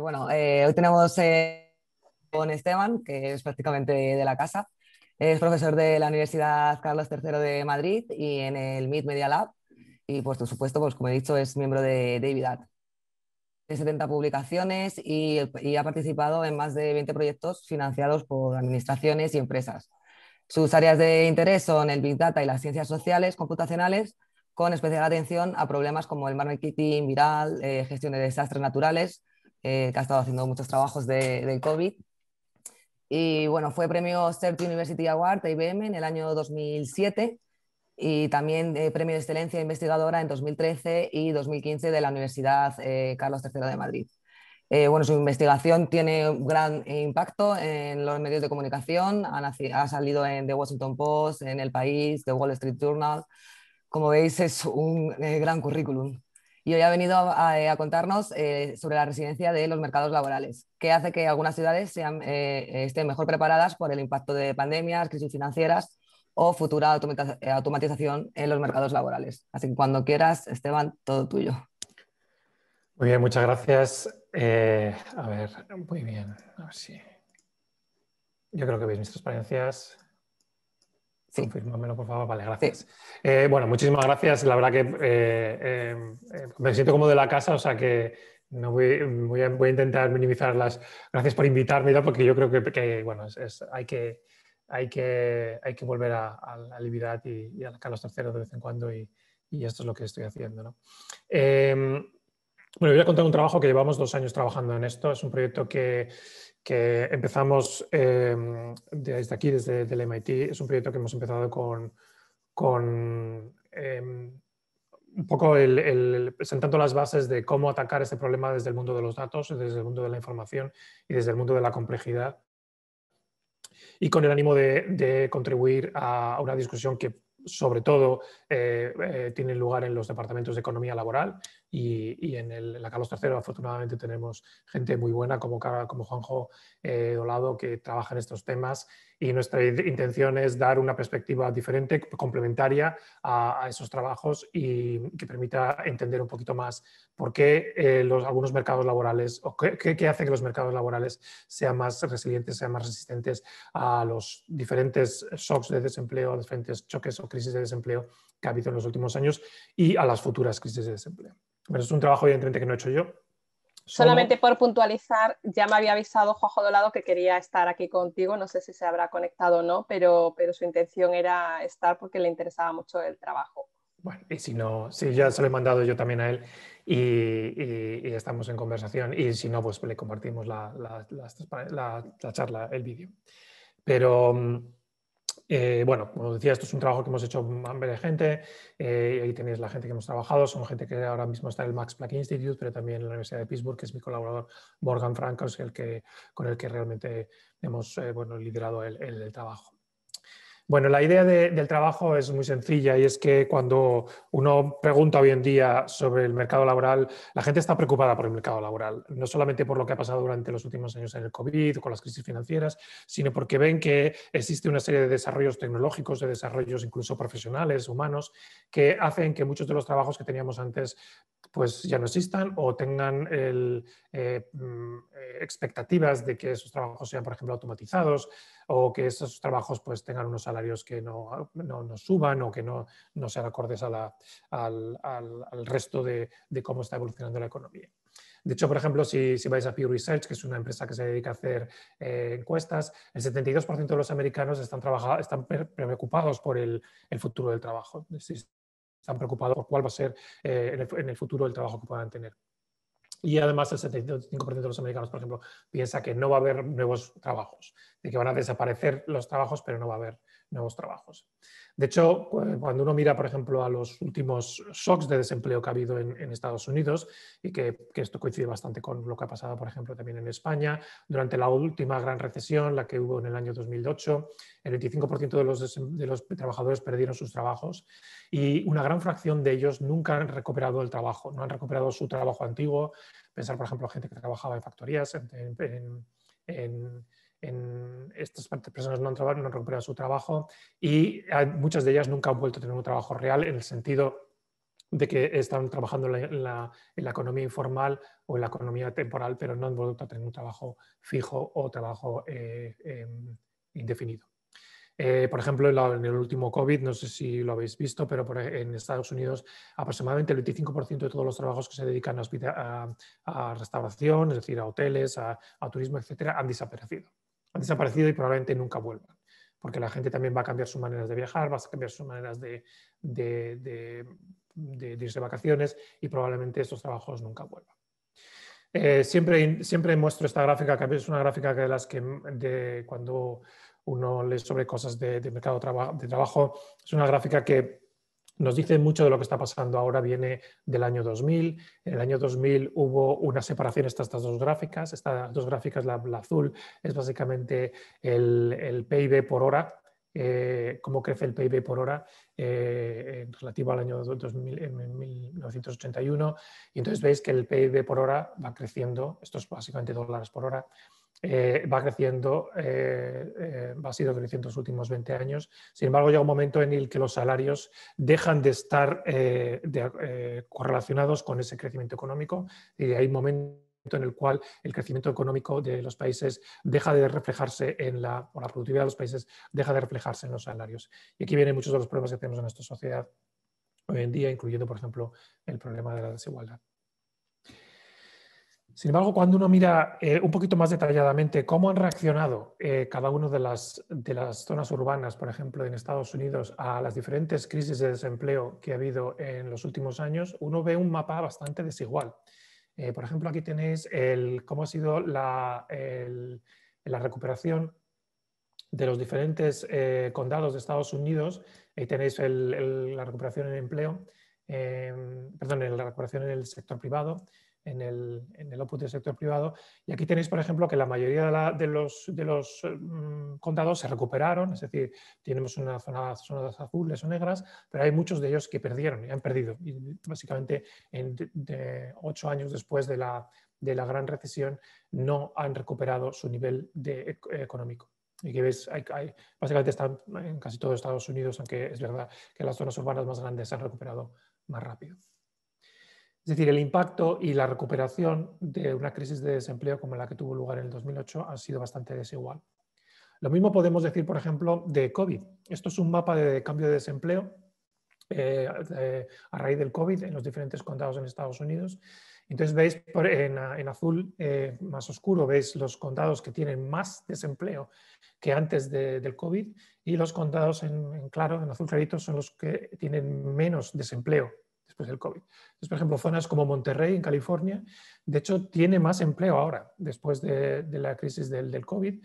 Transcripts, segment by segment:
bueno, eh, hoy tenemos a eh, con Esteban, que es prácticamente de la casa. Es profesor de la Universidad Carlos III de Madrid y en el Mid Media Lab. Y, pues, por supuesto, pues, como he dicho, es miembro de, Davidat. Tiene 70 publicaciones y, ha participado en más de 20 proyectos financiados por administraciones y empresas. Sus áreas de interés son el Big Data y las ciencias sociales computacionales, con especial atención a problemas como el marketing viral, eh, gestión de desastres naturales, eh, que ha estado haciendo muchos trabajos de, COVID. Y bueno, fue premio Cert University Award de IBM en el año 2007 y también eh, premio de excelencia investigadora en 2013 y 2015 de la Universidad eh, Carlos III de Madrid. Eh, bueno, su investigación tiene un gran impacto en los medios de comunicación, ha, salido en The Washington Post, en El País, The Wall Street Journal. Como veis, es un gran currículum y hoy ha venido a, eh, contarnos eh, sobre la residencia de los mercados laborales, que hace que algunas ciudades sean, eh, estén mejor preparadas por el impacto de pandemias, crisis financieras o futura automatización en los mercados laborales. Así que cuando quieras, Esteban, todo tuyo. Muy bien, muchas gracias. a ver, muy bien. Yo creo que veis mis transparencias. Sí. por favor. Vale, gracias. Eh, bueno, muchísimas gracias. La verdad que eh, eh, me siento como de la casa, o sea que no voy, a, intentar minimizar las... Gracias por invitarme, porque yo creo que, bueno, hay, que, hay, que, hay que volver a, la libertad y, a Carlos III de vez en cuando y, esto es lo que estoy haciendo. ¿no? bueno, voy a contar un trabajo que llevamos dos años trabajando en esto. Es un proyecto que que empezamos em, desde aquí, desde el MIT. Es un proyecto que hemos empezado con, em, un poco el, sentando las bases de cómo atacar este problema desde el mundo de los datos, desde el mundo de la información y desde el mundo de la complejidad. Y con el ánimo de, contribuir a una discusión que sobre todo eh, eh, tiene lugar en los departamentos de economía laboral y, en, la Carlos III afortunadamente tenemos gente muy buena como, como Juanjo eh, Dolado que trabaja en estos temas y nuestra intención es dar una perspectiva diferente, complementaria a esos trabajos y que permita entender un poquito más ¿Por qué eh, los, algunos mercados laborales, o qué, hace que los mercados laborales sean más resilientes, sean más resistentes a los diferentes shocks de desempleo, a los diferentes choques o crisis de desempleo que ha habido en los últimos años y a las futuras crisis de desempleo? Pero es un trabajo evidentemente que no he hecho yo, Solamente por puntualizar, ya me había avisado Juanjo Dolado que quería estar aquí contigo, no sé si se habrá conectado o no, pero su intención era estar porque le interesaba mucho el trabajo. Bueno, y si no, si ya se lo he mandado yo también a él y, estamos en conversación y si no, pues le compartimos la, charla, el vídeo. Pero mm, eh, bueno, como decía, esto es un trabajo que hemos hecho de gente. Eh, y ahí tenéis la gente que hemos trabajado. Son gente que ahora mismo está en el Max Planck Institute, pero también en la Universidad de Pittsburgh, que es mi colaborador Morgan Frank, que, con el que realmente hemos eh, liderado el trabajo. Bueno, la idea del trabajo es muy sencilla y es que cuando uno pregunta hoy en día sobre el mercado laboral, la gente está preocupada por el mercado laboral, no solamente por lo que ha pasado durante los últimos años en el COVID, con las crisis financieras, sino porque ven que existe una serie de desarrollos tecnológicos, de desarrollos incluso profesionales, humanos, que hacen que muchos de los trabajos que teníamos antes pues ya no existan o tengan eh, mm, eh, expectativas de que esos trabajos sean, por ejemplo, automatizados, o que esos trabajos pues, tengan unos salarios que no, no, suban o que no, sean acordes al, resto de, cómo está evolucionando la economía. De hecho, por ejemplo, si, si, vais a Pew Research, que es una empresa que se dedica a hacer eh, encuestas, el 72% de los americanos están, preocupados por el, futuro del trabajo. Están preocupados por cuál va a ser eh, en, el, en, el, futuro el trabajo que puedan tener. Y además el 75% de los americanos, por ejemplo, piensa que no va a haber nuevos trabajos, de que van a desaparecer los trabajos, pero no va a haber nuevos trabajos. De hecho, cuando uno mira, por ejemplo, a los últimos shocks de desempleo que ha habido en, Estados Unidos, y que, esto coincide bastante con lo que ha pasado, por ejemplo, también en España, durante la última gran recesión, la que hubo en el año 2008, el 25% de los, trabajadores perdieron sus trabajos y una gran fracción de ellos nunca han recuperado el trabajo, no han recuperado su trabajo antiguo. Pensar, por ejemplo, gente que trabajaba en factorías, en en estas personas no han, trabajado, no han recuperado su trabajo y muchas de ellas nunca han vuelto a tener un trabajo real en el sentido de que están trabajando en la, economía informal o en la economía temporal, pero no han vuelto a tener un trabajo fijo o trabajo eh, em, indefinido. Eh, por ejemplo, en, el último COVID, no sé si lo habéis visto, pero e-, en Estados Unidos aproximadamente el 25% de todos los trabajos que se dedican a, restauración, es decir, a hoteles, a, a turismo, etcétera, han desaparecido han desaparecido y probablemente nunca vuelvan, porque la gente también va a cambiar sus maneras de viajar, va a cambiar sus maneras de, irse de vacaciones y probablemente estos trabajos nunca vuelvan. Eh, siempre, siempre muestro esta gráfica, que es una gráfica de las que cuando uno lee sobre cosas de, mercado de trabajo, es una gráfica que nos dice mucho de lo que está pasando ahora, viene del año 2000. En el año 2000 hubo una separación entre estas dos gráficas. Estas dos gráficas, la, azul, es básicamente el, PIB por hora, eh, cómo crece el PIB por hora eh, en relativo al año 1981. Y entonces veis que el PIB por hora va creciendo, esto es básicamente dólares por hora, eh, va creciendo, eh, va eh, sido creciendo los últimos 20 años. Sin embargo, llega un momento en el que los salarios dejan de estar eh, correlacionados con ese crecimiento económico y hay momento en el cual el crecimiento económico de los países deja de reflejarse en la productividad de los países deja de reflejarse en los salarios. Y aquí vienen muchos de los problemas que tenemos en nuestra sociedad hoy en día, incluyendo, por ejemplo, el problema de la desigualdad. Sin embargo, cuando uno mira eh, un poquito más detalladamente cómo han reaccionado eh, cada una de las, de las zonas urbanas, por ejemplo, en Estados Unidos, a las diferentes crisis de desempleo que ha habido en los últimos años, uno ve un mapa bastante desigual. Eh, por ejemplo, aquí tenéis el, cómo ha sido la, la recuperación de los diferentes condados de Estados Unidos. Ahí tenéis la recuperación en empleo, perdón, la recuperación en el sector privado en el, en output del sector privado. Y aquí tenéis, por ejemplo, que la mayoría de, los, mm, condados se recuperaron, es decir, tenemos una zona, zonas azules o negras, pero hay muchos de ellos que perdieron y han perdido. Y básicamente, en, de, ocho años después de la, gran recesión, no han recuperado su nivel de, económico y que ves, básicamente están en casi todo Estados Unidos, aunque es verdad que las zonas urbanas más grandes se han recuperado más rápido. Es decir, el impacto y la recuperación de una crisis de desempleo como la que tuvo lugar en el 2008 ha sido bastante desigual. Lo mismo podemos decir, por ejemplo, de COVID. Esto es un mapa de cambio de desempleo eh, eh, a raíz del COVID en los diferentes condados en Estados Unidos. Entonces veis en, azul eh, más oscuro, veis los condados que tienen más desempleo que antes del COVID y los condados en, en, claro, en azul clarito, son los que tienen menos desempleo después del COVID. Entonces, por ejemplo, zonas como Monterrey, en California, de hecho, tiene más empleo ahora, después de, la crisis del, del COVID.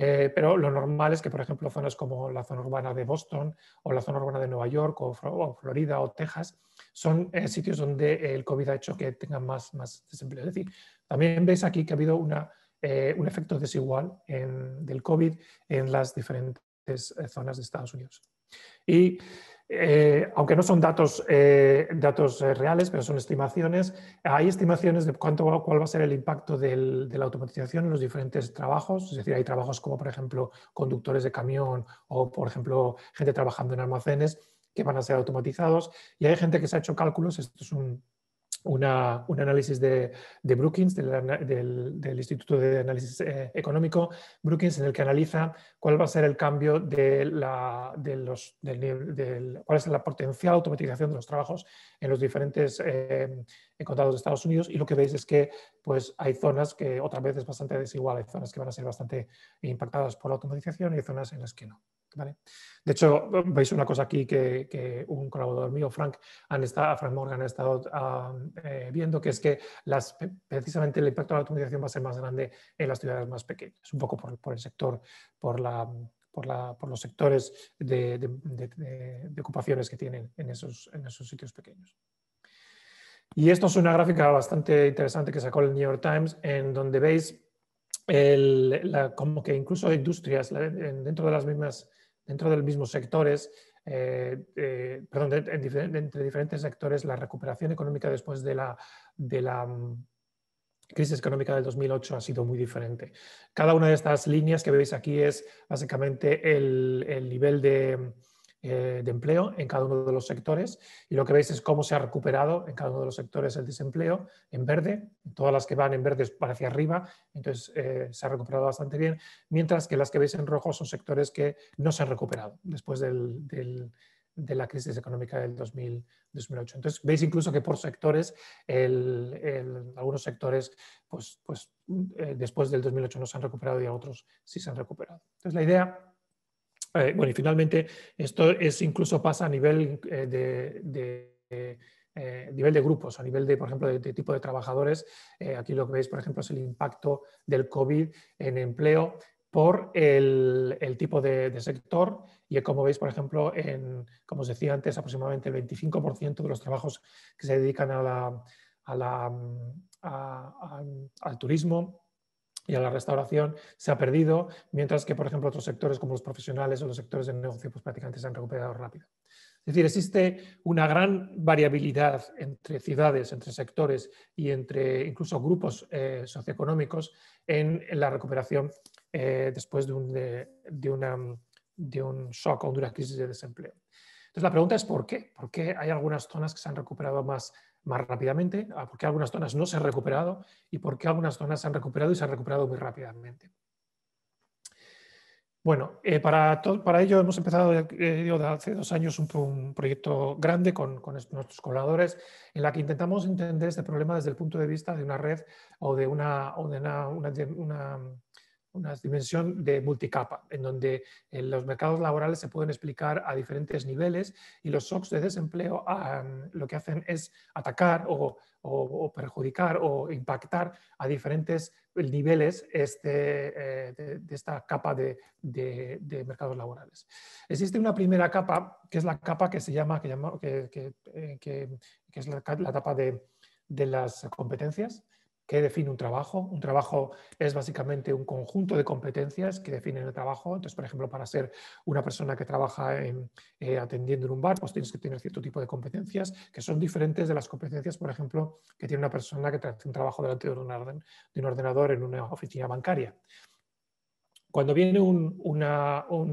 Eh, pero lo normal es que, por ejemplo, zonas como la zona urbana de Boston o la zona urbana de Nueva York o, Florida o Texas son eh, sitios donde el COVID ha hecho que tengan más, más desempleo. Es decir, también veis aquí que ha habido una, eh, un efecto desigual en, del COVID en las diferentes zonas de Estados Unidos. Y eh, aunque no son datos, eh, datos eh, reales, pero son estimaciones, hay estimaciones de cuánto, cuál va a ser el impacto de la automatización en los diferentes trabajos, es decir, hay trabajos como por ejemplo conductores de camión o por ejemplo gente trabajando en almacenes que van a ser automatizados y hay gente que se ha hecho cálculos, esto es un un análisis de, Brookings, del, Instituto de Análisis eh, Económico, Brookings, en el que analiza cuál va a ser el cambio de, la, de los, del, cuál es la potencial automatización de los trabajos en los diferentes eh, contados de Estados Unidos. Y lo que veis es que pues, hay zonas que otra vez es bastante desigual, hay zonas que van a ser bastante impactadas por la automatización y hay zonas en las que no. De hecho, veis una cosa aquí que, un colaborador mío, Frank, han estado, Frank Morgan, ha estado eh, viendo, que es que las, precisamente el impacto de la automatización va a ser más grande en las ciudades más pequeñas, un poco por, el sector, por la, por, los sectores de, ocupaciones que tienen en esos, en esos sitios pequeños. Y esto es una gráfica bastante interesante que sacó el New York Times, en donde veis como que incluso industrias dentro de las mismas, dentro del los mismos sectores, eh, eh, perdón, entre diferentes sectores, la recuperación económica después de la, de la mm, crisis económica del 2008 ha sido muy diferente. Cada una de estas líneas que veis aquí es básicamente el, el nivel de eh, de empleo en cada uno de los sectores y lo que veis es cómo se ha recuperado en cada uno de los sectores el desempleo en verde, todas las que van en verde para hacia arriba, entonces eh, se ha recuperado bastante bien, mientras que las que veis en rojo son sectores que no se han recuperado después de la crisis económica del 2008. Entonces, veis incluso que por sectores, algunos sectores, pues, pues eh, después del 2008 no se han recuperado y otros sí se han recuperado. Entonces, la idea eh, bueno, y finalmente, esto es incluso pasa a nivel eh, de, eh, nivel de grupos, a nivel de, por ejemplo, de, tipo de trabajadores. aquí lo que veis, por ejemplo, es el impacto del COVID en empleo por el, tipo de, sector y como veis, por ejemplo, en, como os decía antes, aproximadamente el 25% de los trabajos que se dedican a la, al turismo y a la restauración se ha perdido, mientras que, por ejemplo, otros sectores como los profesionales o los sectores de negocio pues, prácticamente se han recuperado rápido. Es decir, existe una gran variabilidad entre ciudades, entre sectores y entre incluso grupos eh, socioeconómicos en, la recuperación eh, después de un, de un shock o de una crisis de desempleo. Entonces, la pregunta es por qué. ¿Por qué hay algunas zonas que se han recuperado más más rápidamente, a por qué algunas zonas no se han recuperado y por qué algunas zonas se han recuperado y se han recuperado muy rápidamente. Bueno, eh, para, para, ello hemos empezado eh, hace dos años un, proyecto grande con, nuestros colaboradores en la que intentamos entender este problema desde el punto de vista de una red o de una, de una una dimensión de multicapa, en donde eh, los mercados laborales se pueden explicar a diferentes niveles y los shocks de desempleo lo que hacen es atacar o, perjudicar o impactar a diferentes niveles este, eh, de, esta capa de, mercados laborales. Existe una primera capa, que es la capa que se llama, que, eh, es la, la de las competencias, ¿Qué define un trabajo? Un trabajo es básicamente un conjunto de competencias que definen el trabajo. Entonces, por ejemplo, para ser una persona que trabaja en, eh, atendiendo en un bar, pues tienes que tener cierto tipo de competencias que son diferentes de las competencias, por ejemplo, que tiene una persona que trabaja un trabajo delante de un ordenador en una oficina bancaria. Cuando viene un,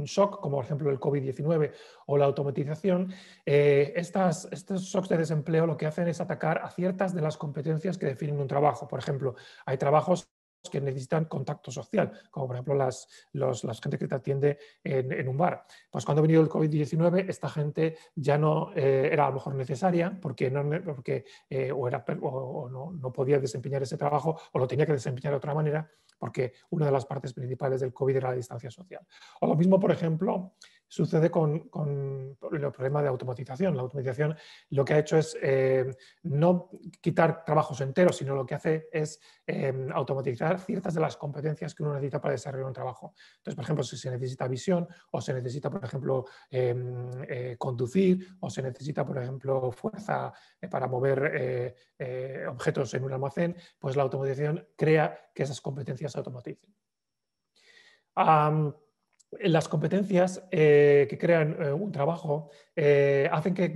shock, como por ejemplo el COVID-19 o la automatización, eh, estos shocks de desempleo lo que hacen es atacar a ciertas de las competencias que definen un trabajo. Por ejemplo, hay trabajos que necesitan contacto social, como por ejemplo las, la gente que te atiende en, un bar. Pues cuando ha venido el COVID-19, esta gente ya no eh, era a lo mejor necesaria porque, no, porque eh, o, era, o no, no, podía desempeñar ese trabajo o lo tenía que desempeñar de otra manera porque una de las partes principales del COVID era la distancia social. O lo mismo, por ejemplo, sucede con, los problemas de automatización. La automatización lo que ha hecho es eh, no quitar trabajos enteros, sino lo que hace es em, automatizar ciertas de las competencias que uno necesita para desarrollar un trabajo. Entonces, por ejemplo, si se necesita visión o se necesita, por ejemplo, em, eh, conducir o se necesita, por ejemplo, fuerza eh, para mover objetos en un almacén, pues la automatización crea que esas competencias se automaticen. Eh, las competencias eh, que crean eh, un trabajo hacen que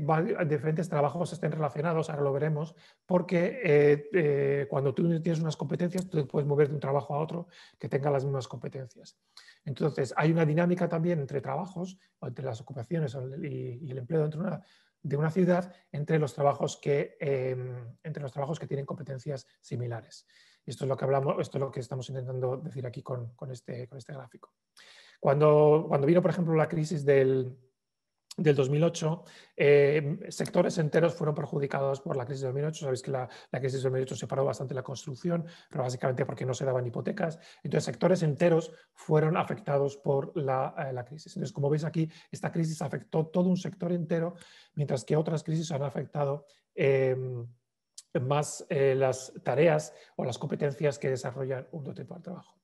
diferentes trabajos estén relacionados, ahora lo veremos, porque cuando tú tienes unas competencias, tú puedes mover de un trabajo a otro que tenga las mismas competencias. Entonces, hay una dinámica también entre trabajos, entre las ocupaciones y, el empleo dentro de una, ciudad, entre los, trabajos que, em, entre los trabajos que tienen competencias similares. esto es lo que esto es lo que estamos intentando decir aquí con este, este gráfico. Cuando, vino, por ejemplo, la crisis del, 2008, eh, sectores enteros fueron perjudicados por la crisis del 2008. Sabéis que la, crisis del 2008 separó bastante la construcción, pero básicamente porque no se daban hipotecas. Entonces, sectores enteros fueron afectados por eh, la, crisis. Entonces, como veis aquí, esta crisis afectó todo un sector entero, mientras que otras crisis han afectado... Em, más eh, las tareas o las competencias que desarrollan un tipo de trabajo.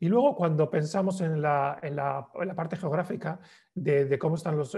Y luego cuando pensamos en la, en la, parte geográfica de, cómo están los,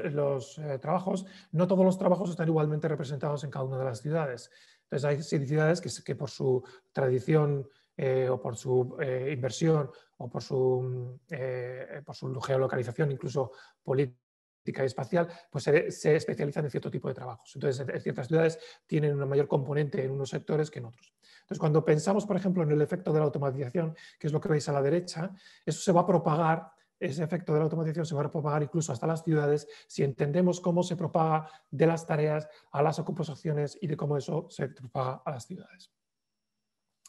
eh, trabajos, no todos los trabajos están igualmente representados en cada una de las ciudades. Entonces hay ciudades que, que por su tradición eh, o por su eh, inversión o por su, mm, por su geolocalización incluso política, y espacial, pues se, especializan en cierto tipo de trabajos. Entonces, ciertas ciudades tienen una mayor componente en unos sectores que en otros. Entonces, cuando pensamos, por ejemplo, en el efecto de la automatización, que es lo que veis a la derecha, eso se va a propagar ese efecto de la automatización se va a propagar incluso hasta las ciudades si entendemos cómo se propaga de las tareas a las ocupaciones y de cómo eso se propaga a las ciudades.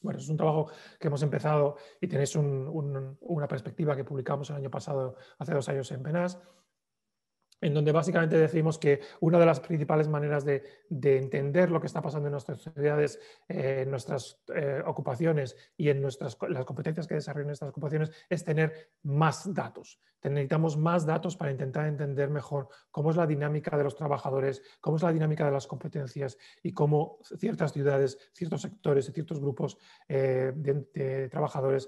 Bueno, es un trabajo que hemos empezado y tenéis una perspectiva que publicamos el año pasado, hace dos años en Penas en donde básicamente decimos que una de las principales maneras de, entender lo que está pasando en nuestras sociedades, eh, en nuestras eh, ocupaciones y en nuestras, las competencias que desarrollan estas ocupaciones es tener más datos. Necesitamos más datos para intentar entender mejor cómo es la dinámica de los trabajadores, cómo es la dinámica de las competencias y cómo ciertas ciudades, ciertos sectores y ciertos grupos eh, de, trabajadores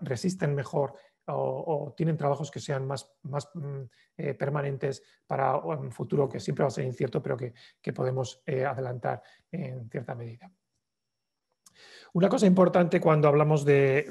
resisten mejor o, tienen trabajos que sean más, más mm, eh, permanentes para un futuro que siempre va a ser incierto, pero que, podemos eh, adelantar en cierta medida. Una cosa importante cuando hablamos de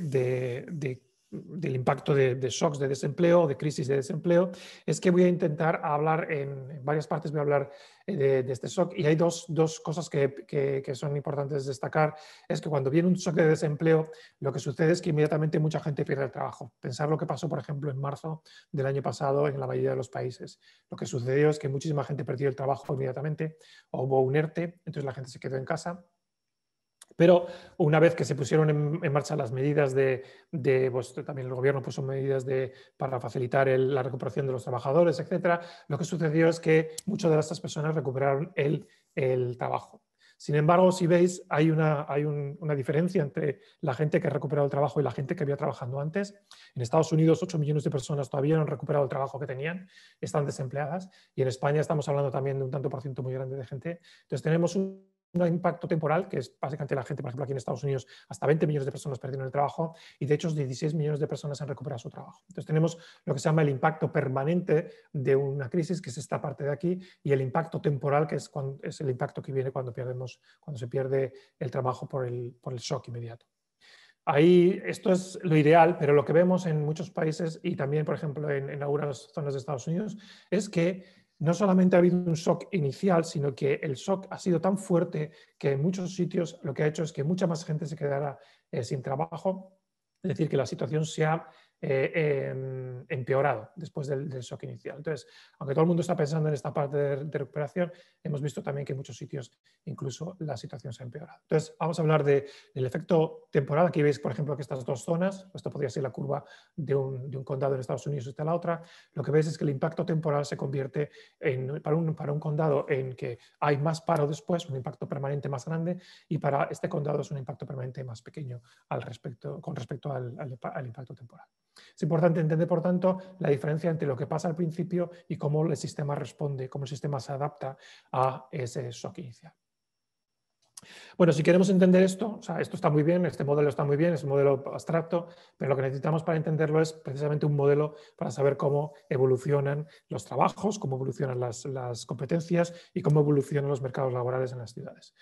del impacto de, shocks de desempleo, de crisis de desempleo, es que voy a intentar hablar en, varias partes, voy a hablar eh, de, este shock y hay dos, cosas que, que, son importantes destacar. Es que cuando viene un shock de desempleo, lo que sucede es que inmediatamente mucha gente pierde el trabajo. Pensar lo que pasó, por ejemplo, en marzo del año pasado en la mayoría de los países. Lo que sucedió es que muchísima gente perdió el trabajo inmediatamente, o hubo un ERTE, entonces la gente se quedó en casa pero una vez que se pusieron en, marcha las medidas de, pues, también el gobierno puso medidas para facilitar la recuperación de los trabajadores, etcétera, lo que sucedió es que muchas de estas personas recuperaron el, trabajo. Sin embargo, si veis, hay, una, hay una, diferencia entre la gente que ha recuperado el trabajo y la gente que había trabajando antes. En Estados Unidos, 8 millones de personas todavía no han recuperado el trabajo que tenían, están desempleadas. Y en España estamos hablando también de un tanto por ciento muy grande de gente. Entonces, tenemos un un impacto temporal, que es básicamente la gente, por ejemplo, aquí en Estados Unidos, hasta 20 millones de personas perdieron el trabajo y de hecho 16 millones de personas han recuperado su trabajo. Entonces tenemos lo que se llama el impacto permanente de una crisis, que es esta parte de aquí, y el impacto temporal, que es, es el impacto que viene cuando, cuando se pierde el trabajo por el, por el shock inmediato. Ahí esto es lo ideal, pero lo que vemos en muchos países y también, por ejemplo, en, en algunas zonas de Estados Unidos es que no solamente ha habido un shock inicial, sino que el shock ha sido tan fuerte que en muchos sitios lo que ha hecho es que mucha más gente se quedara eh, sin trabajo, es decir, que la situación se ha eh, em, empeorado después del, shock inicial. Entonces, aunque todo el mundo está pensando en esta parte de, recuperación, hemos visto también que en muchos sitios incluso la situación se ha empeorado. Entonces, vamos a hablar del efecto temporal. Aquí veis, por ejemplo, que estas dos zonas, esto podría ser la curva de un, condado en Estados Unidos y esta la otra, lo que veis es que el impacto temporal se convierte para, un, condado en que hay más paro después, un impacto permanente más grande, y para este condado es un impacto permanente más pequeño al respecto, con respecto al impacto temporal. Es importante entender, por tanto, la diferencia entre lo que pasa al principio y cómo el sistema responde, cómo el sistema se adapta a ese shock inicial. Bueno, si queremos entender esto, o sea, esto está muy bien, este modelo está muy bien, es un modelo abstracto, pero lo que necesitamos para entenderlo es precisamente un modelo para saber cómo evolucionan los trabajos, cómo evolucionan las, las competencias y cómo evolucionan los mercados laborales en las ciudades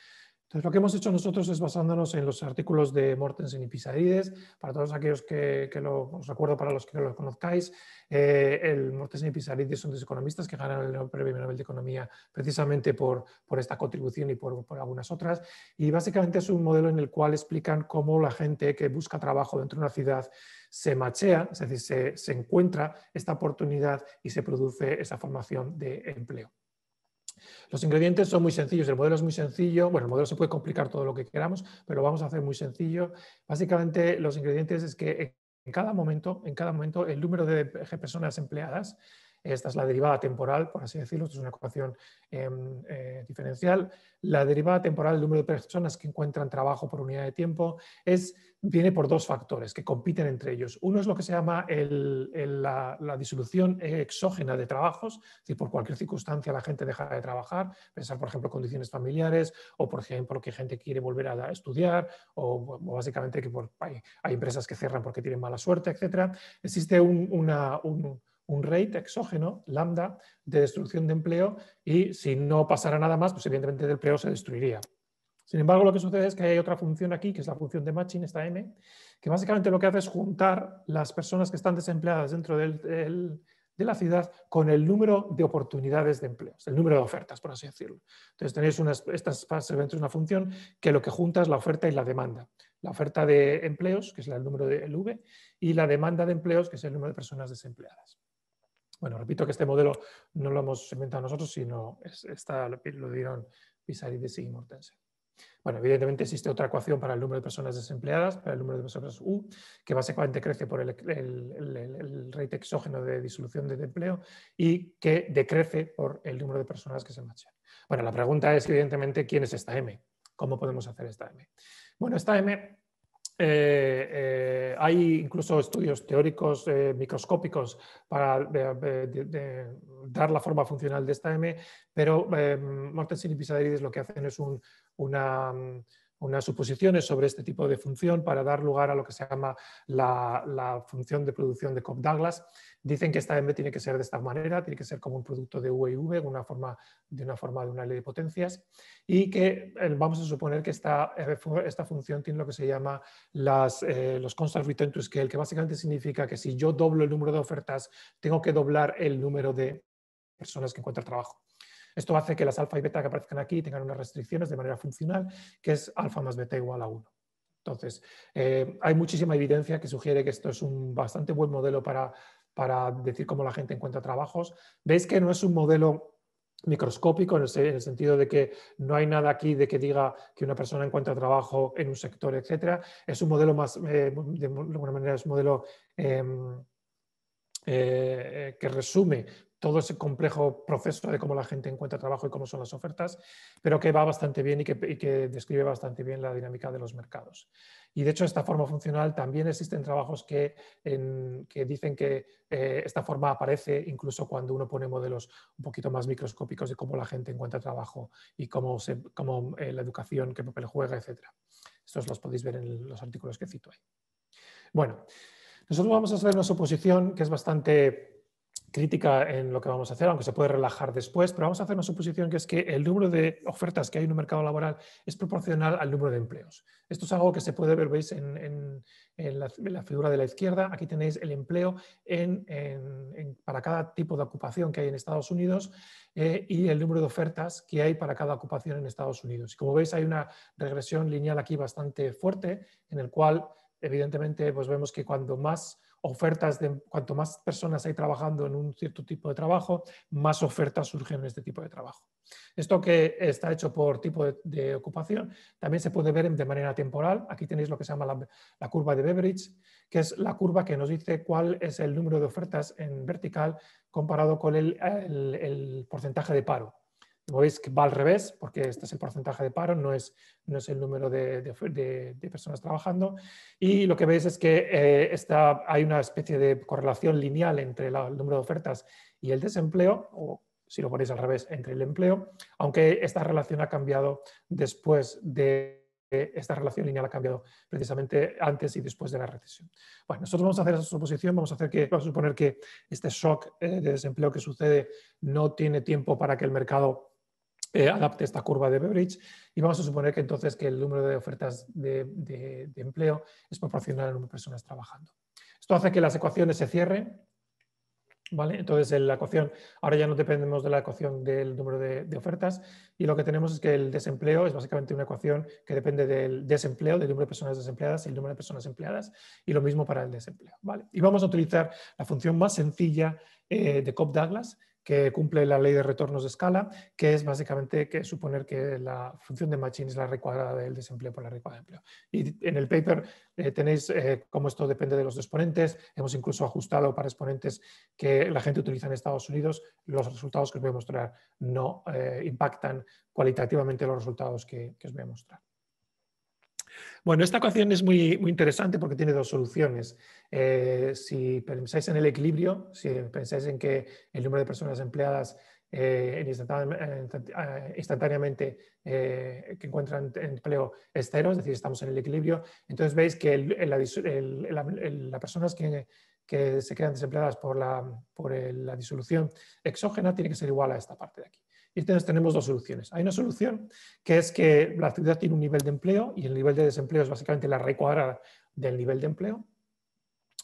lo que hemos hecho nosotros es basándonos en los artículos de Mortensen y Pisarides. Para todos aquellos que, os recuerdo, para los que no lo conozcáis, eh, el Mortensen y Pisarides son dos economistas que ganaron el Premio Nobel de Economía precisamente por, esta contribución y por, algunas otras. Y básicamente es un modelo en el cual explican cómo la gente que busca trabajo dentro de una ciudad se machea, es decir, se encuentra esta oportunidad y se produce esa formación de empleo. Los ingredientes son muy sencillos, el modelo es muy sencillo, bueno, el modelo se puede complicar todo lo que queramos, pero lo vamos a hacer muy sencillo. Básicamente los ingredientes es que en cada momento, en cada momento el número de personas empleadas esta es la derivada temporal, por así decirlo, es una ecuación em, eh, diferencial. La derivada temporal del número de personas que encuentran trabajo por unidad de tiempo es, viene por dos factores que compiten entre ellos. Uno es lo que se llama la, disolución exógena de trabajos, es decir, por cualquier circunstancia la gente deja de trabajar, pensar por ejemplo condiciones familiares o por ejemplo que gente quiere volver a estudiar o, básicamente que hay, empresas que cierran porque tienen mala suerte, etc. Existe Un, un rate exógeno, lambda, de destrucción de empleo y si no pasara nada más, pues evidentemente el empleo se destruiría. Sin embargo, lo que sucede es que hay otra función aquí, que es la función de matching, esta m, que básicamente lo que hace es juntar las personas que están desempleadas dentro de la ciudad con el número de oportunidades de empleo, el número de ofertas, por así decirlo. Entonces tenéis estas fases una función que lo que junta es la oferta y la demanda. La oferta de empleos, que es el número del V, y la demanda de empleos, que es el número de personas desempleadas. Bueno, repito que este modelo no lo hemos inventado nosotros, sino está, lo dieron Pisarides y Mortensen. Bueno, evidentemente existe otra ecuación para el número de personas desempleadas, para el número de personas U, que básicamente crece por el, rate exógeno de disolución de empleo y que decrece por el número de personas que se marchan. Bueno, la pregunta es evidentemente quién es esta M, cómo podemos hacer esta M. Bueno, esta M eh, eh, hay incluso estudios teóricos eh, microscópicos para dar la forma funcional de esta M, pero Mortensen y Pisaderides lo que hacen es una, unas suposiciones sobre este tipo de función para dar lugar a lo que se llama la, la función de producción de Cobb-Douglas, dicen que esta M tiene que ser de esta manera, tiene que ser como un producto de U y e V, una forma, de una forma de una ley de potencias, y que eh, vamos a suponer que esta, eh, esta función tiene lo que se llama las, eh, los constant return to scale, que básicamente significa que si yo doblo el número de ofertas, tengo que doblar el número de personas que encuentran trabajo. Esto hace que las alfa y beta que aparezcan aquí tengan unas restricciones de manera funcional, que es alfa más beta igual a 1. Entonces, hay muchísima evidencia que sugiere que esto es un bastante buen modelo para para decir cómo la gente encuentra trabajos. Veis que no es un modelo microscópico en el, sentido de que no hay nada aquí de que diga que una persona encuentra trabajo en un sector, etcétera. Es un modelo más, eh, de alguna manera, es modelo em, eh, que resume todo ese complejo proceso de cómo la gente encuentra trabajo y cómo son las ofertas, pero que va bastante bien y que, describe bastante bien la dinámica de los mercados. Y de hecho, esta forma funcional también existen trabajos que, dicen que eh, esta forma aparece incluso cuando uno pone modelos un poquito más microscópicos de cómo la gente encuentra trabajo y cómo, se, cómo eh, la educación, qué papel juega, etc. Estos los podéis ver en los artículos que cito ahí. Bueno, nosotros vamos a hacer una suposición que es bastante crítica en lo que vamos a hacer, aunque se puede relajar después, pero vamos a hacer una suposición que es que el número de ofertas que hay en un mercado laboral es proporcional al número de empleos. Esto es algo que se puede ver, veis, en, la, figura de la izquierda. Aquí tenéis el empleo para cada tipo de ocupación que hay en Estados Unidos eh, y el número de ofertas que hay para cada ocupación en Estados Unidos. Y como veis, hay una regresión lineal aquí bastante fuerte, en el cual, evidentemente, pues vemos que cuando más ofertas de cuanto más personas hay trabajando en un cierto tipo de trabajo, más ofertas surgen en este tipo de trabajo. Esto que está hecho por tipo de, ocupación también se puede ver de manera temporal. Aquí tenéis lo que se llama la, curva de Beveridge, que es la curva que nos dice cuál es el número de ofertas en vertical comparado con el porcentaje de paro. Como veis va al revés, porque este es el porcentaje de paro, no es, no es el número de, personas trabajando. Y lo que veis es que eh, hay una especie de correlación lineal entre el número de ofertas y el desempleo, o si lo ponéis al revés, entre el empleo, aunque esta relación ha cambiado después de esta relación lineal ha cambiado precisamente antes y después de la recesión. Bueno, nosotros vamos a hacer esa suposición, vamos a, hacer que, vamos a suponer que este shock eh, de desempleo que sucede no tiene tiempo para que el mercado eh, adapte esta curva de Beveridge y vamos a suponer que entonces que el número de ofertas de, empleo es proporcional al número de personas trabajando. Esto hace que las ecuaciones se cierren, ¿vale? Entonces la ecuación, ahora ya no dependemos de la ecuación del número de, ofertas y lo que tenemos es que el desempleo es básicamente una ecuación que depende del desempleo, del número de personas desempleadas y el número de personas empleadas y lo mismo para el desempleo, ¿vale? Y vamos a utilizar la función más sencilla eh, de Cobb-Douglas que cumple la ley de retornos de escala, que es básicamente que suponer que la función de matching es la recuadrada del desempleo por la recuadrada de empleo. Y en el paper eh, tenéis eh, cómo esto depende de los exponentes. Hemos incluso ajustado para exponentes que la gente utiliza en Estados Unidos. Los resultados que os voy a mostrar no eh, impactan cualitativamente los resultados que os voy a mostrar. Bueno, esta ecuación es muy, muy interesante porque tiene dos soluciones. Eh, si pensáis en el equilibrio, si pensáis en que el número de personas empleadas eh, eh, instantáneamente que encuentran empleo es cero, es decir, estamos en el equilibrio, entonces veis que las personas que, se quedan desempleadas por, la disolución exógena tiene que ser igual a esta parte de aquí. Y entonces tenemos dos soluciones. Hay una solución que es que la ciudad tiene un nivel de empleo y el nivel de desempleo es básicamente la raíz cuadrada del nivel de empleo,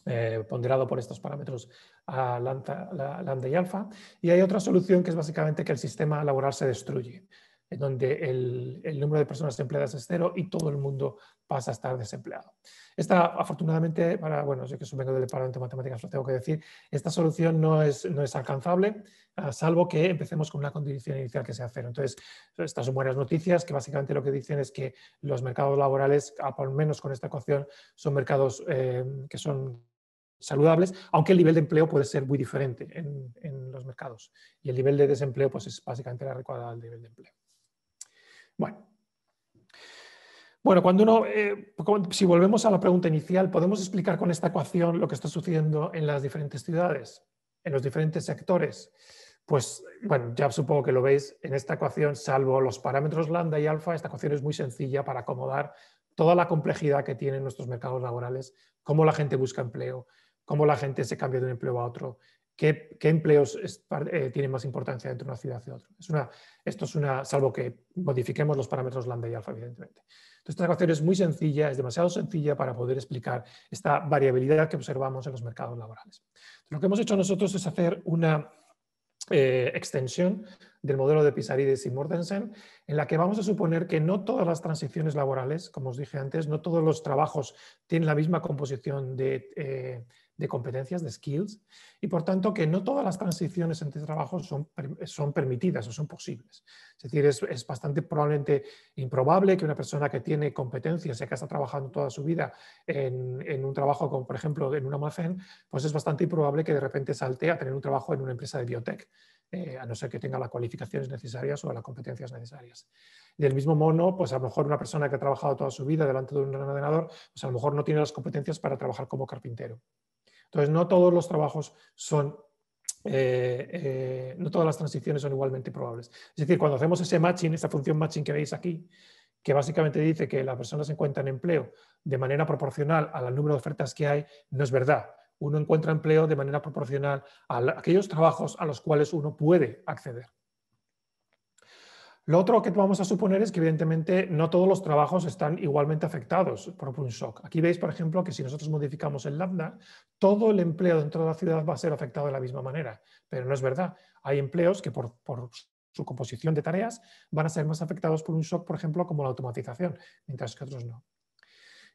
eh, ponderado por estos parámetros a lambda, y alfa. Y hay otra solución que es básicamente que el sistema laboral se destruye, en donde el, el número de personas empleadas es cero y todo el mundo pasa a estar desempleado. Esta, afortunadamente, para, bueno, yo que vengo del Departamento de Matemáticas, lo tengo que decir, esta solución no es, no es alcanzable, ah, salvo que empecemos con una condición inicial que sea cero. Entonces, estas son buenas noticias, que básicamente lo que dicen es que los mercados laborales, al menos con esta ecuación, son mercados eh, que son saludables, aunque el nivel de empleo puede ser muy diferente en, los mercados. Y el nivel de desempleo pues, es básicamente la recuadra al nivel de empleo. Bueno, bueno, cuando uno, eh, si volvemos a la pregunta inicial, ¿podemos explicar con esta ecuación lo que está sucediendo en las diferentes ciudades, en los diferentes sectores? Pues bueno, ya supongo que lo veis en esta ecuación, salvo los parámetros lambda y alfa, esta ecuación es muy sencilla para acomodar toda la complejidad que tienen nuestros mercados laborales, cómo la gente busca empleo, cómo la gente se cambia de un empleo a otro, qué, empleos eh, tienen más importancia entre una ciudad y otra. esto es una, salvo que modifiquemos los parámetros lambda y alfa, evidentemente esta ecuación es muy sencilla, es demasiado sencilla para poder explicar esta variabilidad que observamos en los mercados laborales. Lo que hemos hecho nosotros es hacer una eh, extensión del modelo de Pisarides y Mortensen, en la que vamos a suponer que no todas las transiciones laborales, como os dije antes, no todos los trabajos tienen la misma composición de... Eh, de competencias, de skills, y por tanto que no todas las transiciones entre trabajos son, son permitidas o son posibles. Es decir, es, bastante probablemente improbable que una persona que tiene competencias, y que está trabajando toda su vida en, un trabajo como, por ejemplo, en un almacén, pues es bastante improbable que de repente salte a tener un trabajo en una empresa de biotech. Eh, a no ser que tenga las cualificaciones necesarias o las competencias necesarias. Del mismo modo, pues a lo mejor una persona que ha trabajado toda su vida delante de un ordenador, pues a lo mejor no tiene las competencias para trabajar como carpintero. Entonces, no todos los trabajos son eh, eh, no todas las transiciones son igualmente probables. Es decir, cuando hacemos ese matching, esa función matching que veis aquí, que básicamente dice que las personas encuentran empleo de manera proporcional al número de ofertas que hay, no es verdad. Uno encuentra empleo de manera proporcional a aquellos trabajos a los cuales uno puede acceder. Lo otro que vamos a suponer es que evidentemente no todos los trabajos están igualmente afectados por un shock. Aquí veis, por ejemplo, que si nosotros modificamos el lambda, todo el empleo dentro de la ciudad va a ser afectado de la misma manera, pero no es verdad. Hay empleos que por, por su composición de tareas van a ser más afectados por un shock, por ejemplo, como la automatización, mientras que otros no.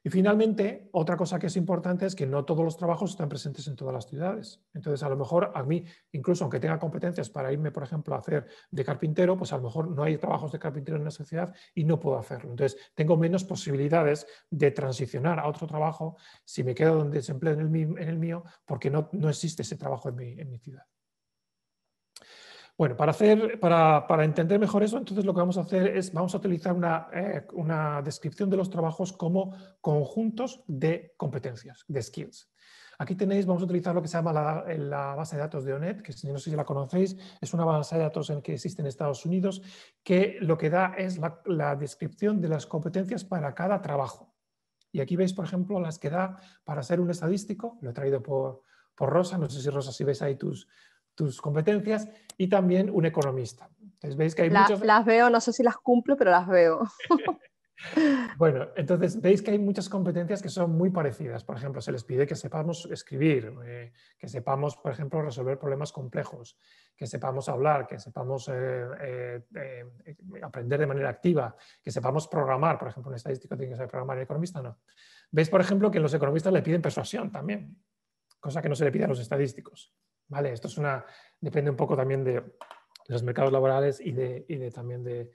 Y finalmente, otra cosa que es importante es que no todos los trabajos están presentes en todas las ciudades. Entonces, a lo mejor a mí, incluso aunque tenga competencias para irme, por ejemplo, a hacer de carpintero, pues a lo mejor no hay trabajos de carpintero en la sociedad y no puedo hacerlo. Entonces, tengo menos posibilidades de transicionar a otro trabajo si me quedo donde desempleo en el, mío, porque no, no existe ese trabajo en mi ciudad. Bueno, para, hacer, para, para, entender mejor eso, entonces lo que vamos a hacer es, vamos a utilizar una, eh, una descripción de los trabajos como conjuntos de competencias, de skills. Aquí tenéis, vamos a utilizar lo que se llama la, base de datos de ONET, que no sé si la conocéis, es una base de datos en que existe en Estados Unidos, que lo que da es la, descripción de las competencias para cada trabajo. Y aquí veis, por ejemplo, las que da para ser un estadístico, lo he traído por, por Rosa, no sé si Rosa, si ves ahí tus, tus competencias y también un economista. Entonces veis que hay muchas. Las veo, no sé si las cumplo, pero las veo. bueno, entonces veis que hay muchas competencias que son muy parecidas. Por ejemplo, se les pide que sepamos escribir, eh, que sepamos, por ejemplo, resolver problemas complejos, que sepamos hablar, que sepamos eh, eh, aprender de manera activa, que sepamos programar. Por ejemplo, un estadístico tiene que saber programar, el economista no. Veis, por ejemplo, que los economistas le piden persuasión también, cosa que no se le pide a los estadísticos. ¿Vale? Esto es una, depende un poco también de los mercados laborales y, de, también de,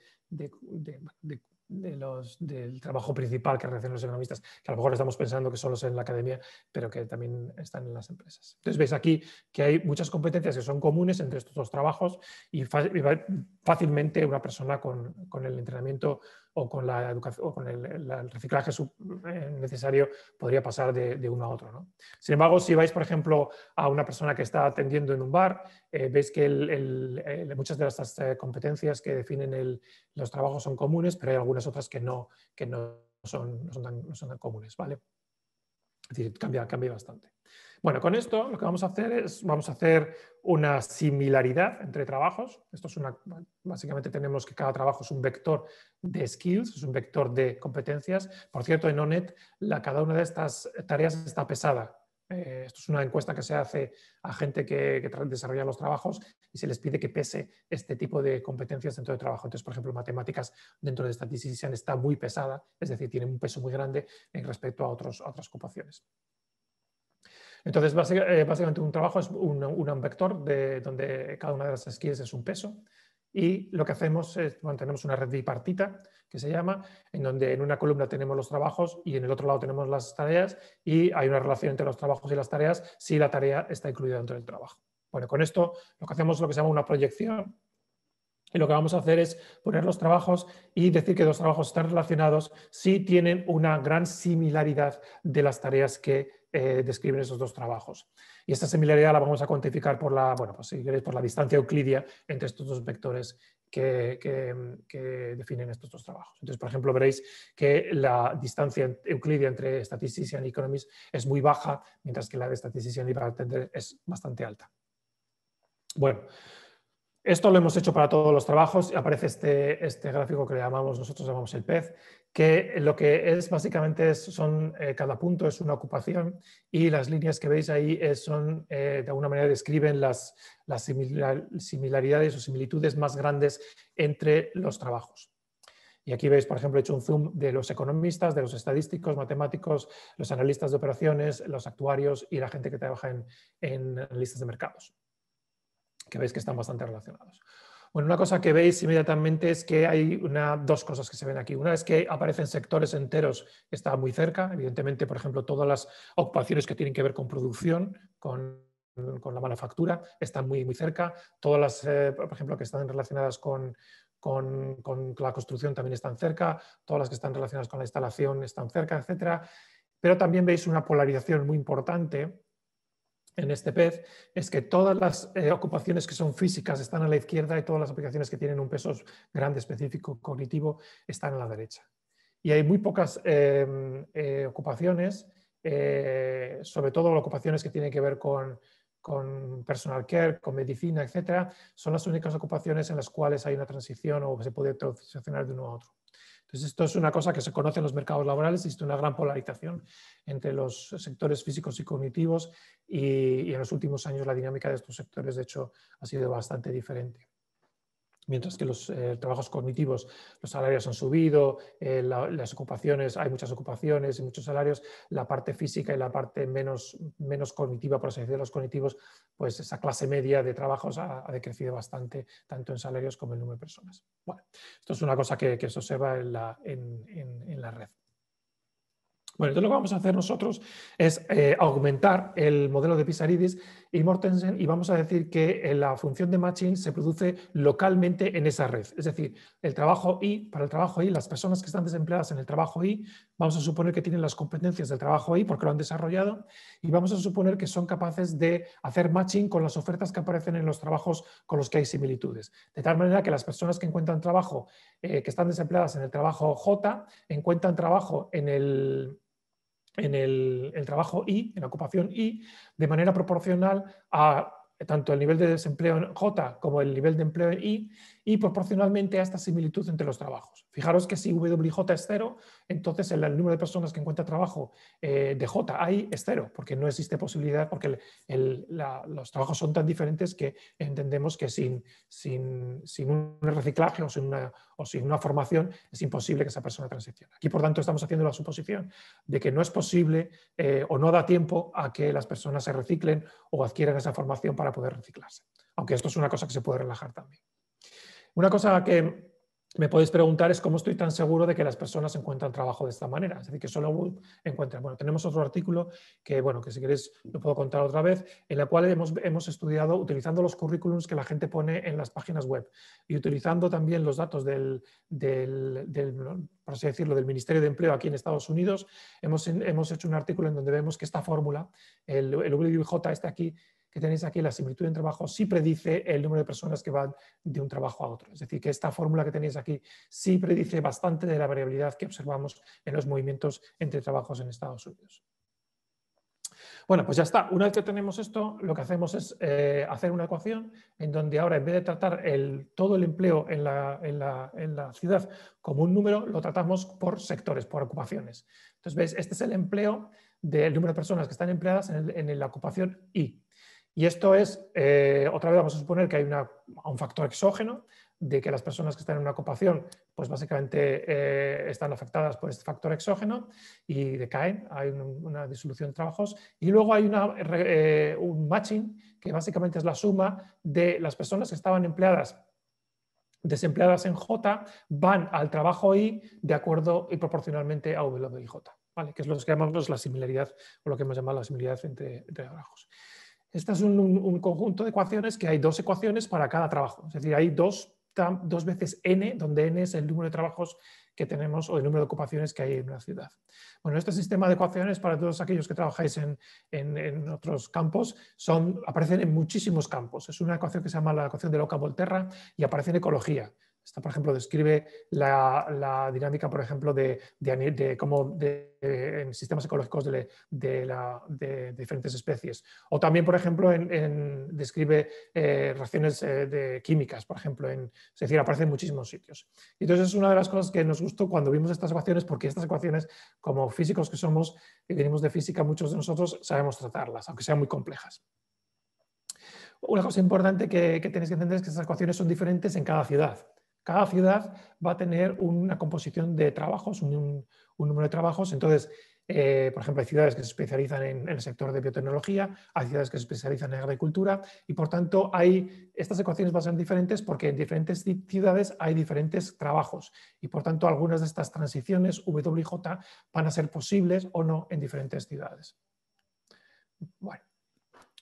los, del trabajo principal que realizan los economistas, que a lo mejor estamos pensando que solo es en la academia, pero que también están en las empresas. Entonces veis aquí que hay muchas competencias que son comunes entre estos dos trabajos y fácilmente una persona con, con el entrenamiento o con, la educación, o con el, reciclaje eh, necesario podría pasar de, uno a otro. ¿no? Sin embargo, si vais, por ejemplo, a una persona que está atendiendo en un bar, eh, veis que eh, muchas de estas competencias que definen los trabajos son comunes, pero hay algunas otras que no, que no, son, tan, comunes. ¿vale? Es decir, cambia, cambia bastante. Bueno, con esto lo que vamos a hacer es, vamos a hacer una similaridad entre trabajos. Esto es básicamente tenemos que cada trabajo es un vector de skills, es un vector de competencias. Por cierto, en ONET la, cada una de estas tareas está pesada. Eh, esto es una encuesta que se hace a gente que, desarrolla los trabajos y se les pide que pese este tipo de competencias dentro del trabajo. Entonces, por ejemplo, matemáticas dentro de esta decisión está muy pesada, es decir, tiene un peso muy grande en respecto a, otros, a otras ocupaciones. Entonces, eh, básicamente un trabajo es un, vector de, donde cada una de las skills es un peso. Y lo que hacemos es, mantenemos una red bipartita que se llama, en donde en una columna tenemos los trabajos y en el otro lado tenemos las tareas y hay una relación entre los trabajos y las tareas si la tarea está incluida dentro del trabajo. Bueno, con esto lo que hacemos es lo que se llama una proyección y lo que vamos a hacer es poner los trabajos y decir que los trabajos están relacionados si tienen una gran similaridad de las tareas que eh, describen esos dos trabajos. Y esta similaridad la vamos a cuantificar por la, bueno, pues, por la distancia euclidia entre estos dos vectores que, definen estos dos trabajos. Entonces, por ejemplo, veréis que la distancia euclidia entre Statistician y Economist es muy baja, mientras que la de Statistician y Bartender es bastante alta. Bueno, esto lo hemos hecho para todos los trabajos. Aparece este, este gráfico que le llamamos, nosotros llamamos el pez, que lo que es básicamente es, son, eh, cada punto es una ocupación y las líneas que veis ahí son, eh, de alguna manera describen las, similaridades o similitudes más grandes entre los trabajos. Y aquí veis, por ejemplo, he hecho un zoom de los economistas, de los estadísticos, matemáticos, los analistas de operaciones, los actuarios y la gente que trabaja en, en listas de mercados que veis que están bastante relacionados. Bueno, una cosa que veis inmediatamente es que hay una, dos cosas que se ven aquí. Una es que aparecen sectores enteros que están muy cerca, evidentemente, por ejemplo, todas las ocupaciones que tienen que ver con producción, con, la manufactura, están muy, muy cerca. Todas las, eh, por ejemplo, que están relacionadas con, con, la construcción también están cerca, todas las que están relacionadas con la instalación están cerca, etc. Pero también veis una polarización muy importante en este pez es que todas las eh, ocupaciones que son físicas están a la izquierda y todas las aplicaciones que tienen un peso grande específico cognitivo están a la derecha. Y hay muy pocas em, eh, ocupaciones, eh, sobre todo las ocupaciones que tienen que ver con, personal care, con medicina, etcétera, son las únicas ocupaciones en las cuales hay una transición o se puede transicionar de uno a otro. Entonces, esto es una cosa que se conoce en los mercados laborales, existe una gran polarización entre los sectores físicos y cognitivos y en los últimos años la dinámica de estos sectores, de hecho, ha sido bastante diferente mientras que los eh, trabajos cognitivos, los salarios han subido, eh, las ocupaciones, hay muchas ocupaciones y muchos salarios, la parte física y la parte menos, menos cognitiva, por así decirlo, los cognitivos, pues esa clase media de trabajos ha, decrecido bastante, tanto en salarios como en número de personas. Bueno, esto es una cosa que, se observa en la, en la red. Bueno, entonces lo que vamos a hacer nosotros es eh, aumentar el modelo de Pisaridis y Mortensen y vamos a decir que eh, la función de matching se produce localmente en esa red. Es decir, el trabajo I, para el trabajo I, las personas que están desempleadas en el trabajo I vamos a suponer que tienen las competencias del trabajo I porque lo han desarrollado y vamos a suponer que son capaces de hacer matching con las ofertas que aparecen en los trabajos con los que hay similitudes. De tal manera que las personas que encuentran trabajo, eh, que están desempleadas en el trabajo J, encuentran trabajo en el, en el, el trabajo I, en la ocupación I, de manera proporcional a tanto el nivel de desempleo en J como el nivel de empleo en I, y proporcionalmente a esta similitud entre los trabajos. Fijaros que si WJ es cero, entonces el, número de personas que encuentra trabajo eh, de J a I es cero, porque no existe posibilidad, porque los trabajos son tan diferentes que entendemos que sin, sin, sin un reciclaje o sin, una, o sin una formación es imposible que esa persona transicione. Aquí, por tanto, estamos haciendo la suposición de que no es posible eh, o no da tiempo a que las personas se reciclen o adquieran esa formación para poder reciclarse. Aunque esto es una cosa que se puede relajar también. Una cosa que me podéis preguntar es cómo estoy tan seguro de que las personas encuentran trabajo de esta manera. Es decir, que solo encuentran. Bueno, tenemos otro artículo que, bueno, que si queréis lo puedo contar otra vez, en la cual hemos, estudiado utilizando los currículums que la gente pone en las páginas web y utilizando también los datos del, por así decirlo, del Ministerio de Empleo aquí en Estados Unidos, hemos, hecho un artículo en donde vemos que esta fórmula, el, el WJ está aquí, que tenéis aquí, la similitud en trabajo, sí predice el número de personas que van de un trabajo a otro. Es decir, que esta fórmula que tenéis aquí sí predice bastante de la variabilidad que observamos en los movimientos entre trabajos en Estados Unidos. Bueno, pues ya está. Una vez que tenemos esto, lo que hacemos es eh, hacer una ecuación en donde ahora, en vez de tratar el, todo el empleo en la, ciudad como un número, lo tratamos por sectores, por ocupaciones. Entonces, veis, este es el empleo del número de personas que están empleadas en, en la ocupación I. Y esto es, eh, otra vez vamos a suponer que hay un factor exógeno de que las personas que están en una ocupación, pues básicamente eh, están afectadas por este factor exógeno y decaen, hay una disolución de trabajos. Y luego hay eh, un matching, que básicamente es la suma de las personas que estaban empleadas desempleadas en J van al trabajo I de acuerdo y proporcionalmente a W y J, ¿vale? que es lo que llamamos la similaridad o lo que hemos llamado la similaridad entre trabajos. Este es un, conjunto de ecuaciones que hay dos ecuaciones para cada trabajo. Es decir, hay dos, veces n, donde n es el número de trabajos que tenemos o el número de ocupaciones que hay en una ciudad. Bueno, este sistema de ecuaciones para todos aquellos que trabajáis en, otros campos son, aparecen en muchísimos campos. Es una ecuación que se llama la ecuación de Loca-Volterra y aparece en ecología. Esta, por ejemplo, describe la, dinámica, por ejemplo, de, cómo en sistemas ecológicos de, diferentes especies. O también, por ejemplo, describe eh, reacciones eh, químicas, por ejemplo, en, es decir, aparece en muchísimos sitios. Y entonces es una de las cosas que nos gustó cuando vimos estas ecuaciones, porque estas ecuaciones, como físicos que somos, y venimos de física, muchos de nosotros sabemos tratarlas, aunque sean muy complejas. Una cosa importante que, que tenéis que entender es que estas ecuaciones son diferentes en cada ciudad. Cada ciudad va a tener una composición de trabajos, un, número de trabajos. Entonces, eh, por ejemplo, hay ciudades que se especializan en, el sector de biotecnología, hay ciudades que se especializan en agricultura y, por tanto, hay, estas ecuaciones van a ser diferentes porque en diferentes ciudades hay diferentes trabajos y, por tanto, algunas de estas transiciones WJ van a ser posibles o no en diferentes ciudades. Bueno,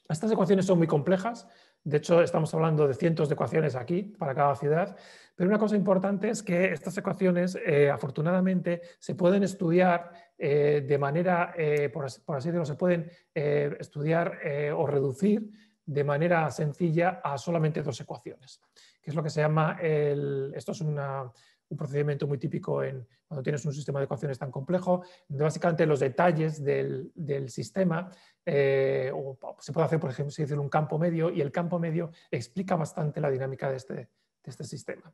estas ecuaciones son muy complejas, de hecho, estamos hablando de cientos de ecuaciones aquí para cada ciudad, pero una cosa importante es que estas ecuaciones, eh, afortunadamente, se pueden estudiar eh, de manera, eh, por, así, decirlo, se pueden estudiar o reducir de manera sencilla a solamente dos ecuaciones, que es lo que se llama, el, esto es una, un procedimiento muy típico en, cuando tienes un sistema de ecuaciones tan complejo, donde básicamente los detalles del, del sistema, eh, o se puede hacer, por ejemplo, si dice un campo medio, y el campo medio explica bastante la dinámica de este, de este sistema.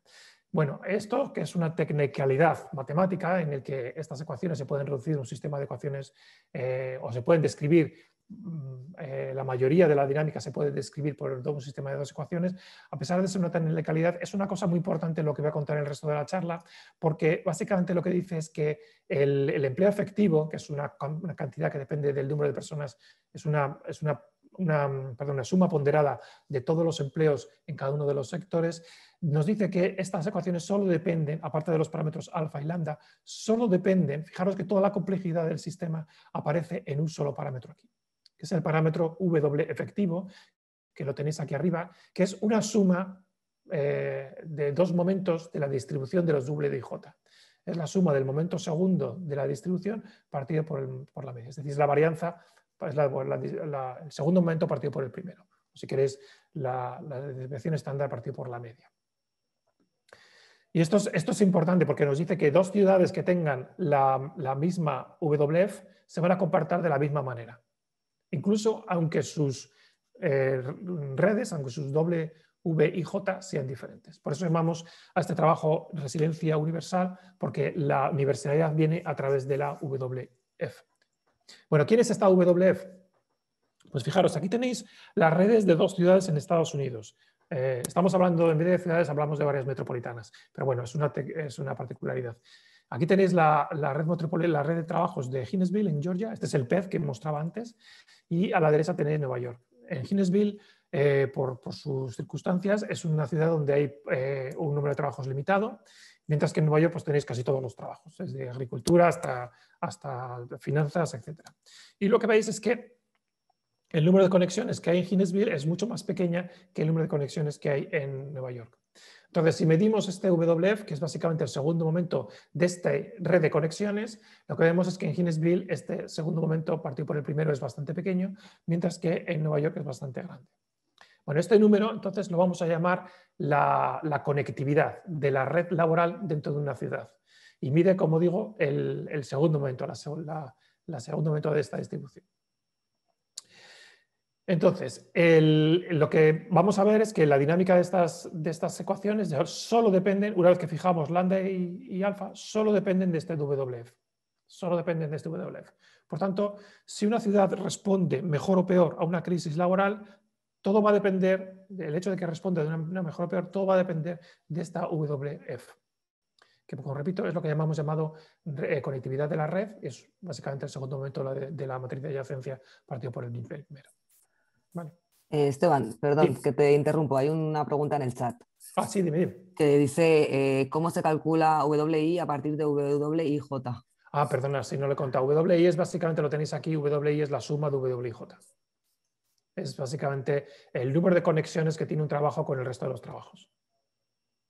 Bueno, esto que es una tecnicalidad matemática en el que estas ecuaciones se pueden reducir un sistema de ecuaciones eh, o se pueden describir Mm, eh, la mayoría de la dinámica se puede describir por un sistema de dos ecuaciones, a pesar de ser una tan calidad, es una cosa muy importante lo que voy a contar en el resto de la charla, porque básicamente lo que dice es que el, empleo efectivo, que es una, cantidad que depende del número de personas, es una, es una, una, suma ponderada de todos los empleos en cada uno de los sectores, nos dice que estas ecuaciones solo dependen, aparte de los parámetros alfa y lambda, solo dependen, fijaros que toda la complejidad del sistema aparece en un solo parámetro aquí es el parámetro W efectivo, que lo tenéis aquí arriba, que es una suma eh, de dos momentos de la distribución de los J. Es la suma del momento segundo de la distribución partido por, la media. Es decir, la varianza es el segundo momento partido por el primero. Si queréis, la, desviación estándar partido por la media. Y esto es, importante porque nos dice que dos ciudades que tengan la, misma WF se van a compartir de la misma manera incluso aunque sus eh, redes, aunque sus doble V y J sean diferentes. Por eso llamamos a este trabajo resiliencia universal, porque la universalidad viene a través de la WF. Bueno, ¿quién es esta WF? Pues fijaros, aquí tenéis las redes de dos ciudades en Estados Unidos. Eh, estamos hablando, en vez de ciudades, hablamos de varias metropolitanas, pero bueno, es una particularidad. Aquí tenéis la, red la red de trabajos de Hinesville en Georgia. Este es el PEZ que mostraba antes. Y a la derecha tenéis Nueva York. En Hinesville, eh, por, sus circunstancias, es una ciudad donde hay eh, un número de trabajos limitado, mientras que en Nueva York pues, tenéis casi todos los trabajos, desde agricultura hasta, hasta finanzas, etc. Y lo que veis es que el número de conexiones que hay en Hinesville es mucho más pequeña que el número de conexiones que hay en Nueva York. Entonces, si medimos este WF, que es básicamente el segundo momento de esta red de conexiones, lo que vemos es que en Guinnessville este segundo momento partido por el primero es bastante pequeño, mientras que en Nueva York es bastante grande. Bueno, este número entonces lo vamos a llamar la, conectividad de la red laboral dentro de una ciudad y mide, como digo, el, segundo momento, la, la segundo momento de esta distribución. Entonces, lo que vamos a ver es que la dinámica de estas, ecuaciones solo dependen, una vez que fijamos lambda y, alfa, solo dependen de este WF. Solo dependen de este WF. Por tanto, si una ciudad responde mejor o peor a una crisis laboral, todo va a depender, el hecho de que responda de una mejor o peor, todo va a depender de esta WF que como repito es lo que llamamos llamado eh, conectividad de la red, es básicamente el segundo momento de, la matriz de adyacencia partido por el primero. Eh, Esteban, perdón que te interrumpo, hay una pregunta en el chat. Ah, sí, dime, Que dice, eh, ¿cómo se calcula WI a partir de WIJ? Ah, perdona, si no le he contado. WI es básicamente, lo tenéis aquí, WI es la suma de WIJ. Es básicamente el número de conexiones que tiene un trabajo con el resto de los trabajos.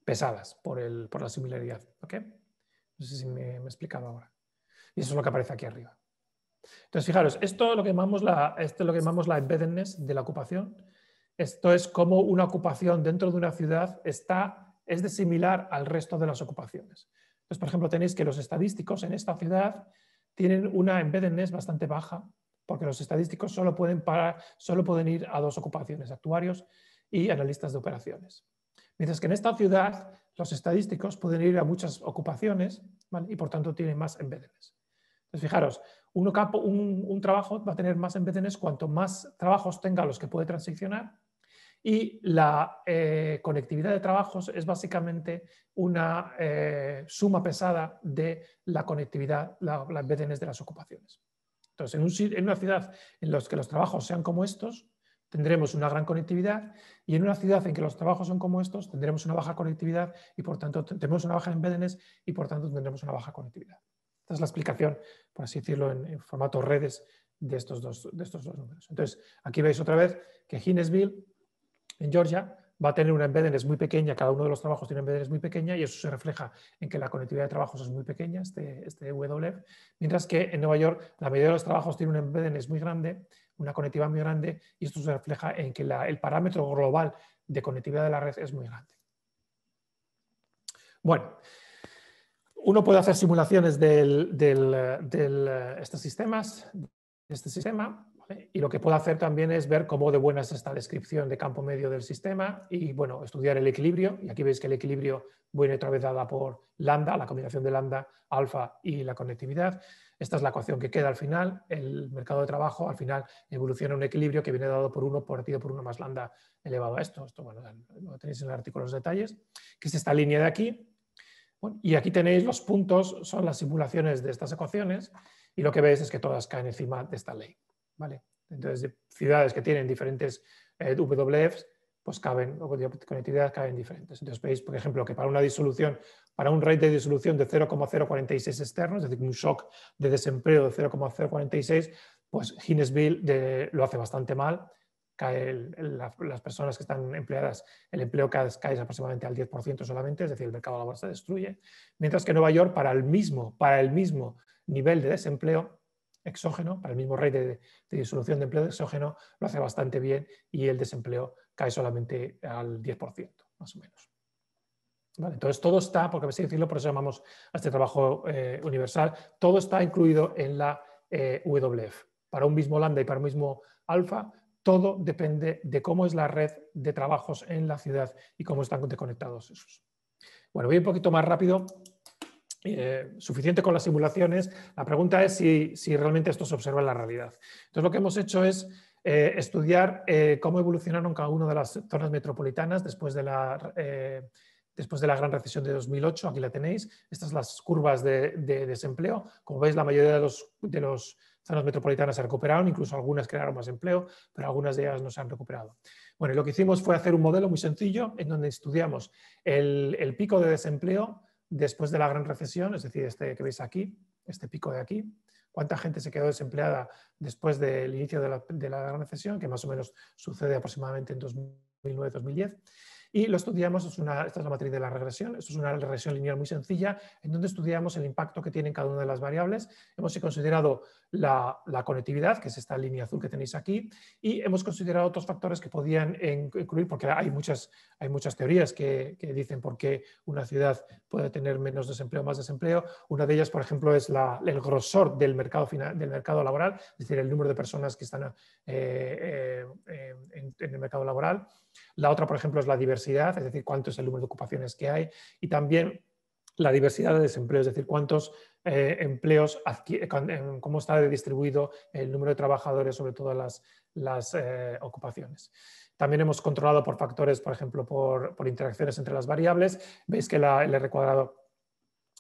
Pesadas por, el, por la similaridad. ¿Ok? No sé si me he explicado ahora. Y eso es lo que aparece aquí arriba. Entonces, fijaros, esto lo que llamamos la, esto lo que llamamos la embeddedness de la ocupación. Esto es cómo una ocupación dentro de una ciudad está, es de similar al resto de las ocupaciones. Entonces, por ejemplo, tenéis que los estadísticos en esta ciudad tienen una embeddedness bastante baja, porque los estadísticos solo pueden, ir a dos ocupaciones, actuarios y analistas de operaciones. Mientras que en esta ciudad los estadísticos pueden ir a muchas ocupaciones y por tanto tienen más embeddedness fijaros, un, trabajo va a tener más embeddings cuanto más trabajos tenga los que puede transicionar y la eh, conectividad de trabajos es básicamente una eh, suma pesada de la conectividad, la, la de las ocupaciones. Entonces, en, una ciudad en la que los trabajos sean como estos, tendremos una gran conectividad y en una ciudad en que los trabajos son como estos, tendremos una baja conectividad y por tanto tendremos una baja embeddedness y por tanto tendremos una baja conectividad. Esta es la explicación, por así decirlo, en, formato redes de estos, dos, de estos dos números. Entonces, aquí veis otra vez que Hinesville, en Georgia, va a tener una es muy pequeña, cada uno de los trabajos tiene una embeddedness muy pequeña y eso se refleja en que la conectividad de trabajos es muy pequeña, este, este e mientras que en Nueva York la mayoría de los trabajos tiene un es muy grande, una conectividad muy grande y esto se refleja en que el parámetro global de conectividad de la red es muy grande. Bueno, uno puede hacer simulaciones de eh, estos sistemas, de este sistema, y lo que puedo hacer también es ver cómo de buena es esta descripción de campo medio del sistema y, bueno, estudiar el equilibrio. Y aquí veis que el equilibrio viene otra vez dada por lambda, la combinación de lambda, alfa y la conectividad. Esta es la ecuación que queda al final. El mercado de trabajo al final evoluciona un equilibrio que viene dado por uno, partido por uno más lambda elevado a esto. Esto, lo tenéis en el artículo los detalles, que es esta línea de aquí y aquí tenéis los puntos, son las simulaciones de estas ecuaciones y lo que veis es que todas caen encima de esta ley. ¿vale? Entonces, ciudades que tienen diferentes eh, pues caben, o de conectividad caben diferentes. Entonces veis, por ejemplo, que para una disolución, para un rate de disolución de 0,046 externos, es decir, un shock de desempleo de 0,046, pues Hinesville lo hace bastante mal cae las personas que están empleadas, el empleo cae, cae aproximadamente al 10% solamente, es decir, el mercado laboral se destruye, mientras que Nueva York para el mismo, para el mismo nivel de desempleo exógeno, para el mismo rey de, disolución de empleo exógeno, lo hace bastante bien y el desempleo cae solamente al 10%, más o menos. entonces todo está, porque sé decirlo, por eso llamamos a este trabajo eh, universal, todo está incluido en la eh, WF. Para un mismo lambda y para un mismo alfa, todo depende de cómo es la red de trabajos en la ciudad y cómo están conectados esos. Bueno, voy un poquito más rápido. Eh, suficiente con las simulaciones. La pregunta es si, realmente esto se observa en la realidad. Entonces, lo que hemos hecho es eh, estudiar eh, cómo evolucionaron cada una de las zonas metropolitanas después de la después de la gran recesión de 2008, aquí la tenéis, estas son las curvas de, desempleo. Como veis, la mayoría de los zonas metropolitanas se recuperaron, incluso algunas crearon más empleo, pero algunas de ellas no se han recuperado. Bueno, y lo que hicimos fue hacer un modelo muy sencillo en donde estudiamos el, pico de desempleo después de la gran recesión, es decir, este que veis aquí, este pico de aquí, cuánta gente se quedó desempleada después del inicio de la gran recesión, que más o menos sucede aproximadamente en 2009-2010. Y lo estudiamos, esta es la matriz de la regresión, esto es una regresión lineal muy sencilla, en donde estudiamos el impacto que tienen cada una de las variables. Hemos considerado la, conectividad, que es esta línea azul que tenéis aquí, y hemos considerado otros factores que podían incluir, porque hay muchas, teorías que, dicen por qué una ciudad puede tener menos desempleo o más desempleo. Una de ellas, por ejemplo, es el grosor del mercado, laboral, es decir, el número de personas que están eh, eh, en el mercado laboral. La otra, por ejemplo, es la diversidad, es decir, cuánto es el número de ocupaciones que hay y también la diversidad de desempleo, es decir, cuántos eh, empleos, cómo está distribuido el número de trabajadores, sobre todas las, eh, ocupaciones. También hemos controlado por factores, por ejemplo, por, interacciones entre las variables. Veis que el R cuadrado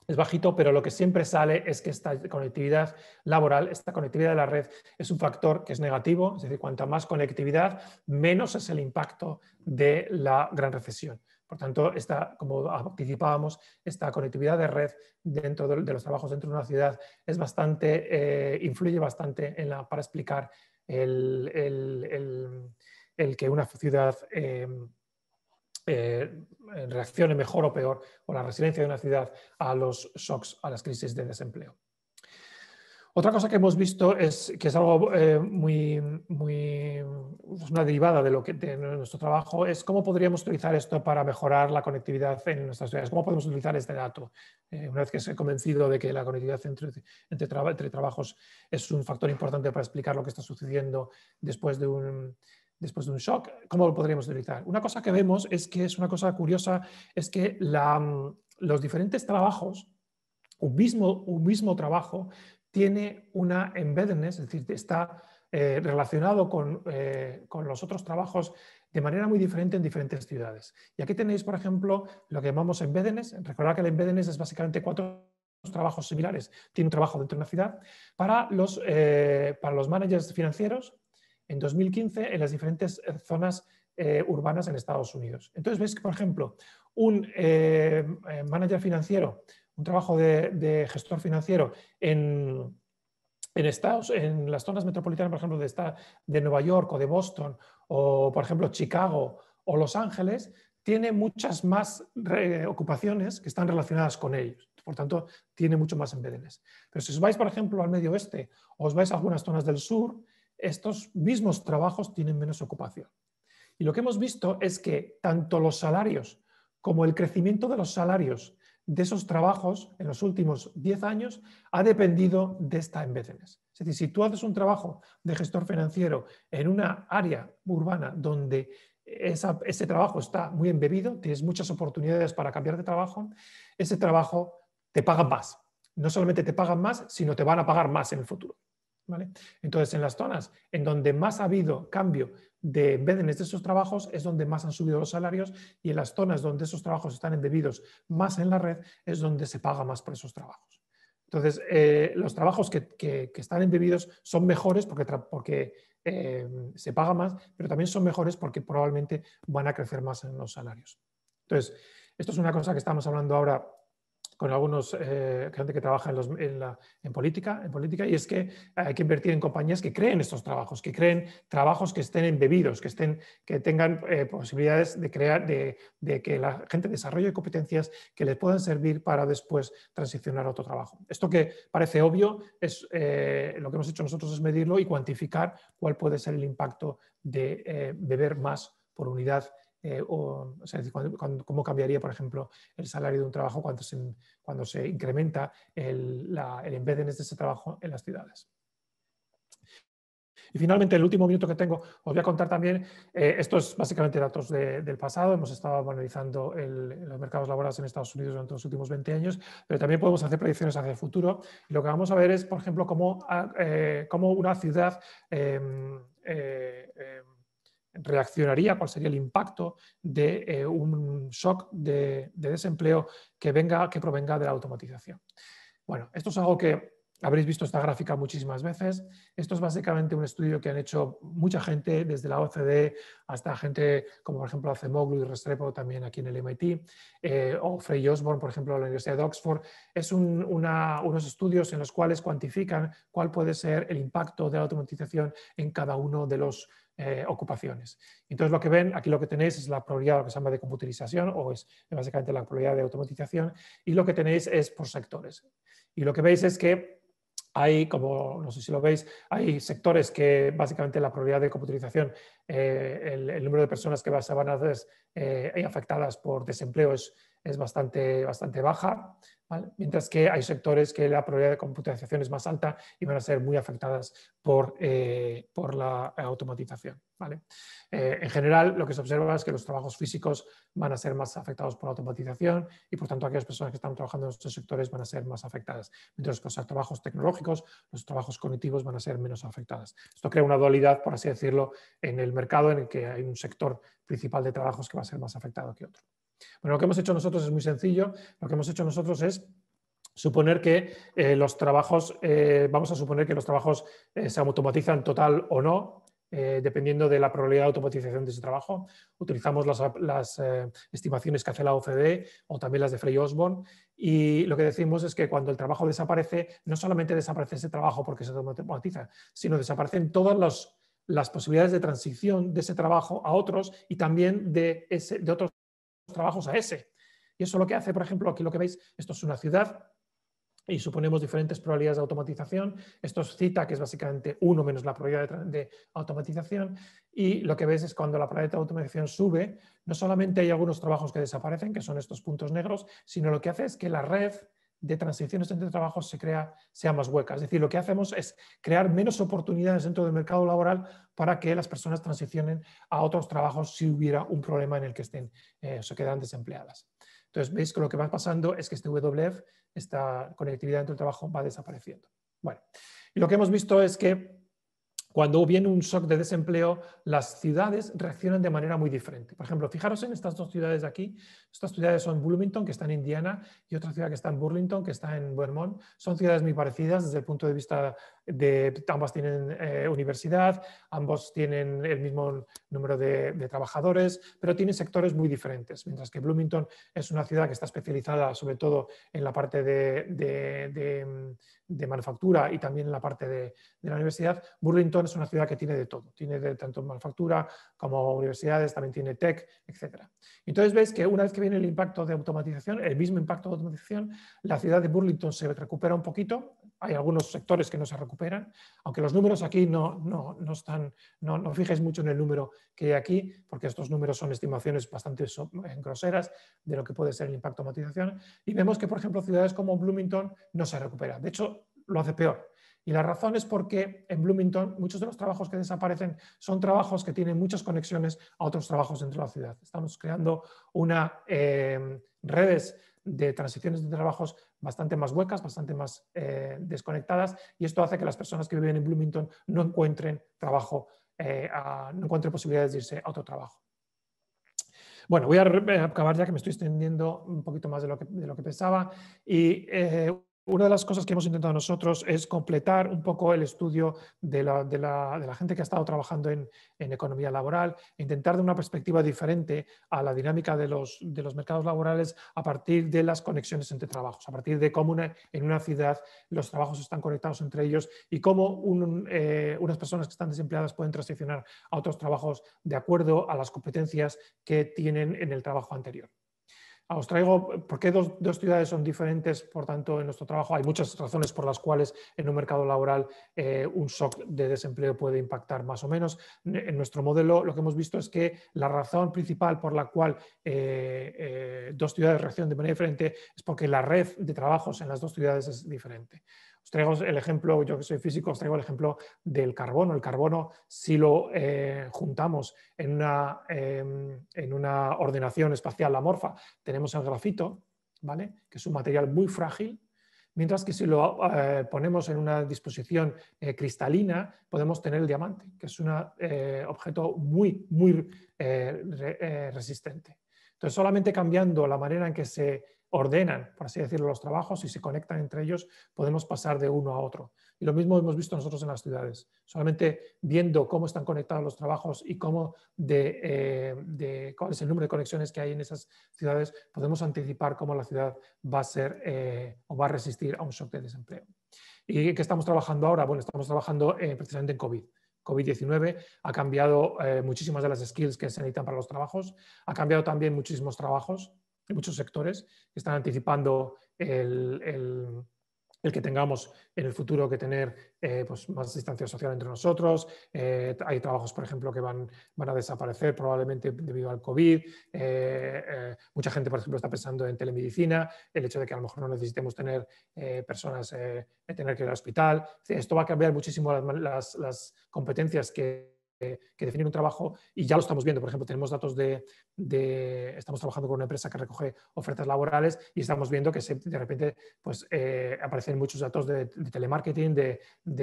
es bajito, pero lo que siempre sale es que esta conectividad laboral, esta conectividad de la red es un factor que es negativo, es decir, cuanta más conectividad, menos es el impacto de la gran recesión. Por tanto, como anticipábamos, esta conectividad de red dentro de, los trabajos dentro de una ciudad es bastante, eh, influye bastante en para explicar el, que una ciudad eh, eh, reaccione mejor o peor, o la resiliencia de una ciudad a los shocks, a las crisis de desempleo. Otra cosa que hemos visto es que es algo eh, muy, muy pues una derivada de lo que nuestro trabajo es cómo podríamos utilizar esto para mejorar la conectividad en nuestras ciudades. ¿Cómo podemos utilizar este dato? Eh, una vez que se ha convencido de que la conectividad entre, entre, trabajos es un factor importante para explicar lo que está sucediendo después de un, después de un shock, ¿cómo lo podríamos utilizar? Una cosa que vemos es que es una cosa curiosa, es que mm, los diferentes trabajos, un mismo, un mismo trabajo, tiene una embeddedness, es decir, está eh, relacionado eh, con, los otros trabajos de manera muy diferente en diferentes ciudades. Y aquí tenéis, por ejemplo, lo que llamamos embeddedness. Recordad que el embeddedness es básicamente cuatro trabajos similares. Tiene un trabajo dentro de una ciudad. Para los, eh, para los managers financieros, en 2015 en las diferentes eh, zonas eh, urbanas en Estados Unidos. Entonces veis que, por ejemplo, un eh, manager financiero, un trabajo de, gestor financiero en, en las zonas metropolitanas, por ejemplo, de, de Nueva York o de Boston, o por ejemplo Chicago o Los Ángeles, tiene muchas más ocupaciones que están relacionadas con ellos. Por tanto, tiene mucho más embedenes. Pero si os vais, por ejemplo, al medio oeste o os vais a algunas zonas del sur, estos mismos trabajos tienen menos ocupación. Y lo que hemos visto es que tanto los salarios como el crecimiento de los salarios de esos trabajos en los últimos 10 años ha dependido de esta embeddedness. Es decir, si tú haces un trabajo de gestor financiero en una área urbana donde ese trabajo está muy embebido, tienes muchas oportunidades para cambiar de trabajo, ese trabajo te paga más. No solamente te pagan más, sino te van a pagar más en el futuro. Entonces, en las zonas en donde más ha habido cambio de embednes de esos trabajos es donde más han subido los salarios y en las zonas donde esos trabajos están embebidos más en la red es donde se paga más por esos trabajos. Entonces, eh, los trabajos que, están embebidos son mejores porque, porque eh, se paga más, pero también son mejores porque probablemente van a crecer más en los salarios. Entonces, esto es una cosa que estamos hablando ahora con algunos eh, gente que trabaja en, política, en política, y es que hay que invertir en compañías que creen estos trabajos, que creen trabajos que estén embebidos, que, estén, que tengan eh, posibilidades de crear, de, que la gente desarrolle competencias que les puedan servir para después transicionar a otro trabajo. Esto que parece obvio, es eh, lo que hemos hecho nosotros es medirlo y cuantificar cuál puede ser el impacto de beber más por unidad eh, o, o sea, cómo cambiaría, por ejemplo, el salario de un trabajo cuando se, cuando se incrementa el, la, el de ese este trabajo en las ciudades. Y finalmente, el último minuto que tengo, os voy a contar también, eh, esto es básicamente datos del pasado, hemos estado analizando los mercados laborales en Estados Unidos durante los últimos 20 años, pero también podemos hacer predicciones hacia el futuro. lo que vamos a ver es, por ejemplo, cómo, ah, eh, cómo una ciudad reaccionaría, cuál sería el impacto de eh, un shock de, desempleo que, venga, que provenga de la automatización. Bueno, esto es algo que habréis visto esta gráfica muchísimas veces. Esto es básicamente un estudio que han hecho mucha gente, desde la OCDE hasta gente como por ejemplo Acemoglu y Restrepo también aquí en el MIT, eh, o Frey Osborne, por ejemplo, de la Universidad de Oxford. Es unos estudios en los cuales cuantifican cuál puede ser el impacto de la automatización en cada uno de los eh, ocupaciones. Entonces lo que ven, aquí lo que tenéis es la probabilidad lo que se llama de computarización o es básicamente la probabilidad de automatización y lo que tenéis es por sectores. Y lo que veis es que hay, como no sé si lo veis, hay sectores que básicamente la probabilidad de computarización, eh, el, número de personas que se van a ser eh, afectadas por desempleo es es bastante, bastante baja, mientras que hay sectores que la probabilidad de computación es más alta y van a ser muy afectadas por, eh, la eh, automatización. ¿vale? Eh, en general, lo que se observa es que los trabajos físicos van a ser más afectados por la automatización y, por tanto, aquellas personas que están trabajando en estos sectores van a ser más afectadas, mientras que los trabajos tecnológicos, los trabajos cognitivos van a ser menos afectados. Esto crea una dualidad, por así decirlo, en el mercado en el que hay un sector principal de trabajos que va a ser más afectado que otro. Bueno, lo que hemos hecho nosotros es muy sencillo. Lo que hemos hecho nosotros es suponer que eh, los trabajos, eh, vamos a suponer que los trabajos eh, se automatizan total o no, dependiendo de la probabilidad de automatización de ese trabajo. Utilizamos las, estimaciones que hace la OCDE o también las de Frey Osborne. Y lo que decimos es que cuando el trabajo desaparece, no solamente desaparece ese trabajo porque se automatiza, sino desaparecen todas las, posibilidades de transición de ese trabajo a otros y también de, de otros trabajos a ese. Y eso lo que hace, por ejemplo, aquí lo que veis, esto es una ciudad y suponemos diferentes probabilidades de automatización. Esto es cita, que es básicamente uno menos la probabilidad de, automatización. Y lo que ves es cuando la probabilidad de automatización sube, no solamente hay algunos trabajos que desaparecen, que son estos puntos negros, sino lo que hace es que la red de transiciones entre trabajos se crea, sea más hueca. Es decir, lo que hacemos es crear menos oportunidades dentro del mercado laboral para que las personas transicionen a otros trabajos si hubiera un problema en el que estén eh, se quedan desempleadas. Entonces, veis que lo que va pasando es que este WF, esta conectividad entre el trabajo, va desapareciendo. Bueno, y lo que hemos visto es que cuando viene un shock de desempleo, las ciudades reaccionan de manera muy diferente. Por ejemplo, fijaros en estas dos ciudades aquí. Estas ciudades son Bloomington, que está en Indiana, y otra ciudad que está en Burlington, que está en Vermont. Son ciudades muy parecidas desde el punto de vista ambas tienen eh, universidad, ambos tienen el mismo número de, trabajadores, pero tienen sectores muy diferentes. Mientras que Bloomington es una ciudad que está especializada sobre todo en la parte de, manufactura y también en la parte de, la universidad, Burlington es una ciudad que tiene de todo. Tiene de tanto manufactura como universidades, también tiene tech, etc. Entonces veis que una vez que viene el impacto de automatización, el mismo impacto de automatización, la ciudad de Burlington se recupera un poquito, hay algunos sectores que no se recuperan, aunque los números aquí no, no, están, no, no fijéis mucho en el número que hay aquí, porque estos números son estimaciones bastante groseras de lo que puede ser el impacto de matización, y vemos que, por ejemplo, ciudades como Bloomington no se recuperan, de hecho, lo hace peor. Y la razón es porque en Bloomington muchos de los trabajos que desaparecen son trabajos que tienen muchas conexiones a otros trabajos dentro de la ciudad. Estamos creando una eh, redes de transiciones de trabajos bastante más huecas, bastante más eh, desconectadas, y esto hace que las personas que viven en Bloomington no encuentren trabajo, eh, no encuentren posibilidades de irse a otro trabajo. Bueno, voy a eh, acabar ya que me estoy extendiendo un poquito más de lo que, pensaba. Y una de las cosas que hemos intentado nosotros es completar un poco el estudio de la, gente que ha estado trabajando en, economía laboral, e intentar de una perspectiva diferente a la dinámica de los, mercados laborales a partir de las conexiones entre trabajos, a partir de cómo en una ciudad los trabajos están conectados entre ellos y cómo eh, unas personas que están desempleadas pueden transicionar a otros trabajos de acuerdo a las competencias que tienen en el trabajo anterior. Os traigo, ¿por qué dos, ciudades son diferentes? Por tanto, en nuestro trabajo hay muchas razones por las cuales en un mercado laboral eh, un shock de desempleo puede impactar más o menos. En nuestro modelo lo que hemos visto es que la razón principal por la cual eh, eh, dos ciudades reaccionan de manera diferente es porque la red de trabajos en las dos ciudades es diferente. Os traigo el ejemplo, yo que soy físico, os traigo el ejemplo del carbono. El carbono, si lo eh, juntamos en una, em, en una ordenación espacial amorfa, tenemos el grafito, ¿vale? que es un material muy frágil, mientras que si lo eh, ponemos en una disposición eh, cristalina, podemos tener el diamante, que es un objeto muy, muy resistente. Entonces, solamente cambiando la manera en que se ordenan, por así decirlo, los trabajos y se conectan entre ellos, podemos pasar de uno a otro. Y lo mismo hemos visto nosotros en las ciudades. Solamente viendo cómo están conectados los trabajos y cómo de, eh, cuál es el número de conexiones que hay en esas ciudades, podemos anticipar cómo la ciudad va a ser eh, o va a resistir a un shock de desempleo. ¿Y qué estamos trabajando ahora? Bueno, estamos trabajando eh, precisamente en COVID. COVID-19 ha cambiado muchísimas de las skills que se necesitan para los trabajos, ha cambiado también muchísimos trabajos, hay muchos sectores que están anticipando el, que tengamos en el futuro que tener eh, pues más distancia social entre nosotros. Eh, hay trabajos, por ejemplo, que van, van a desaparecer probablemente debido al COVID. Eh, mucha gente, por ejemplo, está pensando en telemedicina, el hecho de que a lo mejor no necesitemos tener personas, tener que ir al hospital. Esto va a cambiar muchísimo las competencias que que, definir un trabajo y ya lo estamos viendo. Por ejemplo, tenemos datos de, estamos trabajando con una empresa que recoge ofertas laborales y estamos viendo que de repente pues, eh, aparecen muchos datos de, telemarketing, de,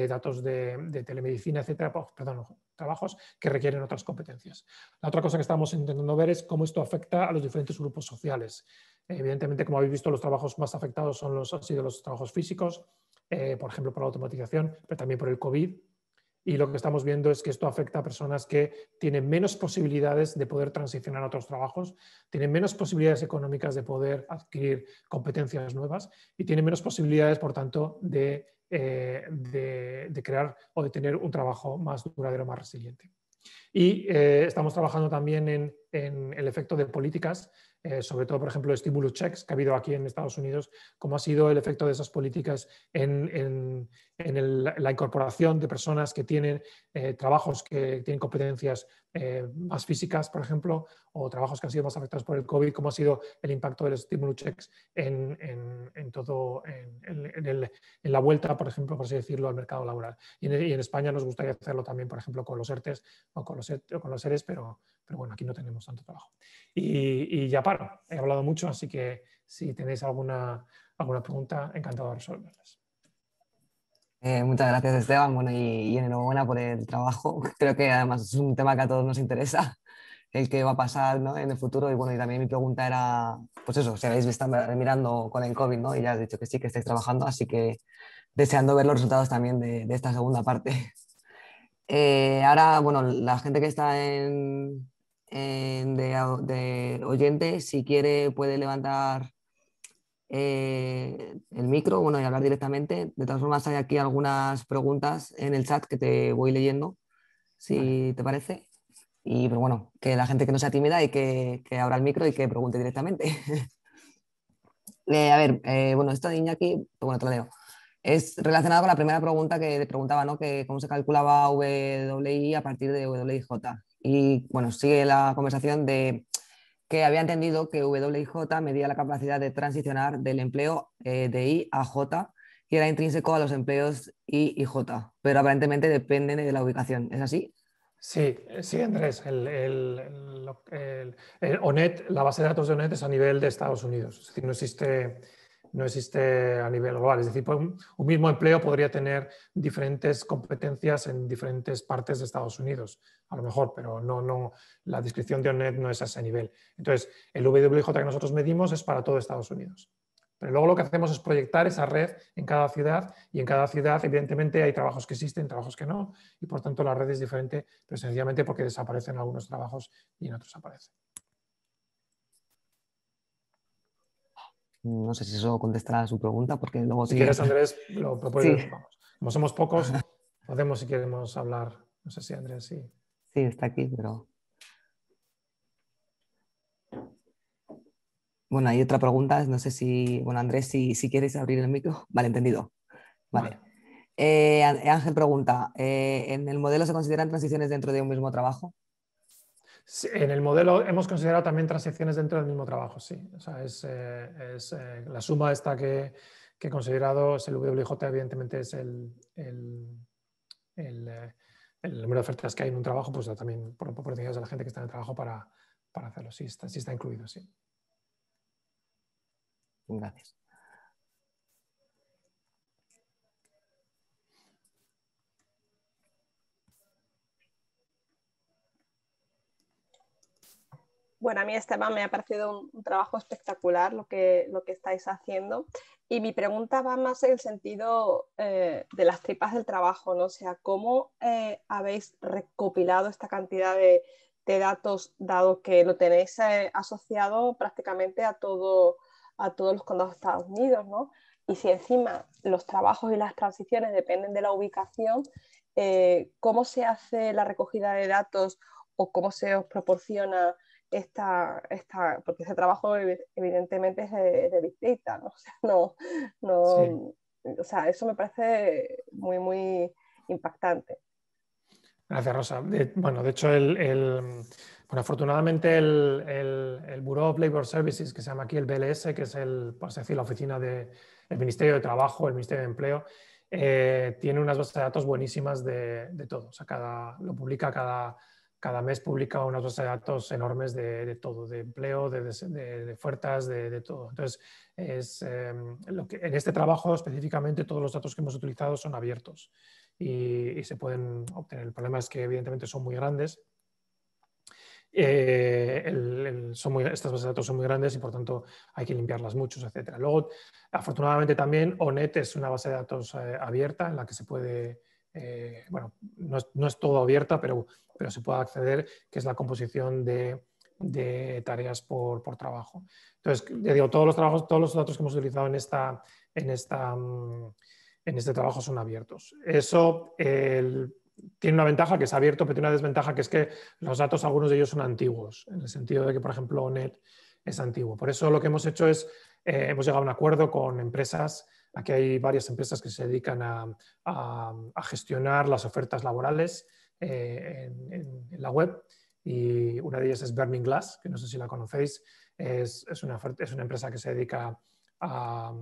datos de, telemedicina, etcétera, pues, perdón, trabajos que requieren otras competencias. La otra cosa que estamos intentando ver es cómo esto afecta a los diferentes grupos sociales. Evidentemente, como habéis visto, los trabajos más afectados son los, han sido los trabajos físicos, eh, por ejemplo, por la automatización, pero también por el COVID, y lo que estamos viendo es que esto afecta a personas que tienen menos posibilidades de poder transicionar a otros trabajos, tienen menos posibilidades económicas de poder adquirir competencias nuevas y tienen menos posibilidades, por tanto, de, eh, de, crear o de tener un trabajo más duradero, más resiliente. Y eh, estamos trabajando también en en el efecto de políticas, eh, sobre todo, por ejemplo, estímulos checks que ha habido aquí en Estados Unidos, cómo ha sido el efecto de esas políticas en, la incorporación de personas que tienen eh, trabajos que tienen competencias eh, más físicas, por ejemplo, o trabajos que han sido más afectados por el COVID, cómo ha sido el impacto del los checks en, todo, en, la vuelta, por ejemplo, por así decirlo, al mercado laboral. Y en, España nos gustaría hacerlo también, por ejemplo, con los ERTES o con los, o con los ERES, pero pero bueno, aquí no tenemos tanto trabajo. Y, ya paro. He hablado mucho, así que si tenéis alguna, alguna pregunta, encantado de resolverlas. Eh, muchas gracias Esteban, bueno, y, enhorabuena por el trabajo. Creo que además es un tema que a todos nos interesa, el que va a pasar en el futuro. Y bueno, y también mi pregunta era, pues eso, si habéis visto mirando con el COVID, ¿no? Y ya has dicho que sí, que estáis trabajando, así que deseando ver los resultados también de, esta segunda parte. Eh, ahora, bueno, la gente que está en, eh, de, oyente, si quiere puede levantar eh, el micro y hablar directamente. De todas formas, hay aquí algunas preguntas en el chat que te voy leyendo, si te parece. Y pero pues, bueno, que la gente que no sea tímida y que, abra el micro y que pregunte directamente. Eh, a ver, bueno, esta niña aquí pues, bueno, te leo. Es relacionado con la primera pregunta que le preguntaba, ¿no? Que cómo se calculaba WI a partir de WIJ. Y bueno, sigue la conversación de que había entendido que WIJ medía la capacidad de transicionar del empleo eh, de I a J que era intrínseco a los empleos I y J, pero aparentemente dependen de la ubicación. ¿Es así? Sí, sí, Andrés. ONET, la base de datos de ONET es a nivel de Estados Unidos. Es decir, no existe no existe a nivel global. Es decir, pues, un mismo empleo podría tener diferentes competencias en diferentes partes de Estados Unidos, a lo mejor, pero no, no, la descripción de ONET no es a ese nivel. Entonces, el VWJ que nosotros medimos es para todo Estados Unidos. Pero luego lo que hacemos es proyectar esa red en cada ciudad y en cada ciudad, evidentemente, hay trabajos que existen, trabajos que no, y por tanto la red es diferente, pero sencillamente porque desaparecen algunos trabajos y en otros aparecen. No sé si eso contestará a su pregunta, porque luego... Si quieres, Andrés, lo proponemos Como somos pocos, podemos si queremos hablar. No sé si Andrés sí. Sí, está aquí, pero... Bueno, hay otra pregunta, no sé si, bueno, Andrés, si, si quieres abrir el micro. Vale, entendido. Vale. Eh, Ángel pregunta, eh, ¿en el modelo se consideran transiciones dentro de un mismo trabajo? En el modelo hemos considerado también transacciones dentro del mismo trabajo, sí. O sea, es, eh, eh, la suma esta que, he considerado, es el WJ, evidentemente es eh, el, número de ofertas que hay en un trabajo, pues también por de la gente que está en el trabajo para, hacerlo, sí está, sí está incluido, sí. Gracias. Bueno, a mí Esteban me ha parecido un, trabajo espectacular lo que, lo que estáis haciendo y mi pregunta va más en el sentido eh, de las tripas del trabajo, ¿no? O sea, ¿cómo eh, habéis recopilado esta cantidad de, datos dado que lo tenéis eh, asociado prácticamente a, a todos los condados de Estados Unidos, ¿no? Y si encima los trabajos y las transiciones dependen de la ubicación, ¿cómo se hace la recogida de datos o cómo se os proporciona? esta, porque ese trabajo evidentemente es de, de ¿no? O sea, no, no o sea, eso me parece muy, muy impactante. Gracias, Rosa. bueno, de hecho, el, el afortunadamente el, el, el, Bureau of Labor Services, que se llama aquí el BLS, que es el, por decir, la oficina del Ministerio de Trabajo, el Ministerio de Empleo, eh, tiene unas bases de datos buenísimas de, de todo. O sea, cada, lo publica cada cada mes publica unas bases de datos enormes de, todo, de empleo, de, fuerzas, de todo. Entonces, es, em, lo que, en este trabajo específicamente todos los datos que hemos utilizado son abiertos y, se pueden obtener. El problema es que evidentemente son muy grandes. Eh, son estas bases de datos son muy grandes y por tanto hay que limpiarlas mucho, etc. Luego, afortunadamente también ONET es una base de datos eh, abierta en la que se puede eh, bueno, no es, todo abierta, pero, se puede acceder, que es la composición de, tareas por, trabajo. Entonces, digo, todos los, trabajos, todos los datos que hemos utilizado en, mm, este trabajo son abiertos. Eso tiene una ventaja que es abierto, pero tiene una desventaja que es que los datos, algunos de ellos son antiguos, en el sentido de que, por ejemplo, ONET es antiguo. Por eso lo que hemos hecho es, eh, hemos llegado a un acuerdo con empresas Aquí hay varias empresas que se dedican a, gestionar las ofertas laborales eh, en, la web y una de ellas es Burning Glass, que no sé si la conocéis. Es, una, empresa que se dedica a,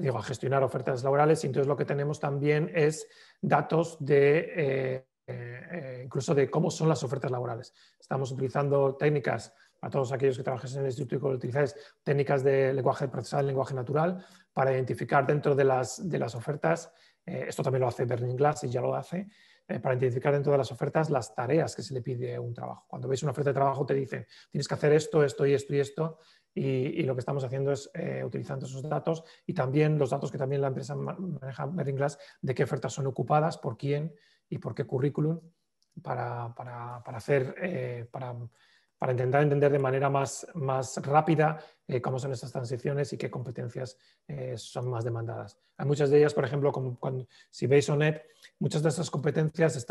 digo, a gestionar ofertas laborales y entonces lo que tenemos también es datos de... Eh, eh, incluso de cómo son las ofertas laborales. Estamos utilizando técnicas a todos aquellos que trabajáis en el instituto y que utilizáis técnicas de lenguaje procesado, lenguaje natural, para identificar dentro de las, ofertas, eh, esto también lo hace Berning Glass y ya lo hace, eh, para identificar dentro de las ofertas las tareas que se le pide un trabajo. Cuando veis una oferta de trabajo te dicen, tienes que hacer esto, esto y esto y esto, y, lo que estamos haciendo es eh, utilizando esos datos y también los datos que también la empresa maneja Berning Glass, de qué ofertas son ocupadas, por quién y por qué currículum, para, para, para hacer, para para intentar entender de manera más, más rápida eh, cómo son esas transiciones y qué competencias eh, son más demandadas. Hay muchas de ellas, por ejemplo, como, cuando, si veis ONET, muchas de esas competencias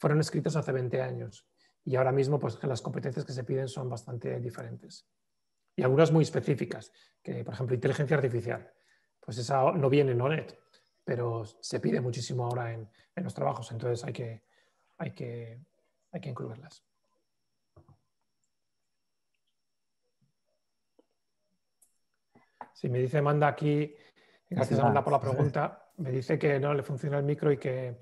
fueron escritas hace 20 años y ahora mismo pues, las competencias que se piden son bastante diferentes. Y algunas muy específicas, que por ejemplo inteligencia artificial, pues esa no viene en ONET, pero se pide muchísimo ahora en, en los trabajos, entonces hay que, hay que, hay que incluirlas. Si me dice manda aquí, gracias Amanda por la pregunta, me dice que no le funciona el micro y que,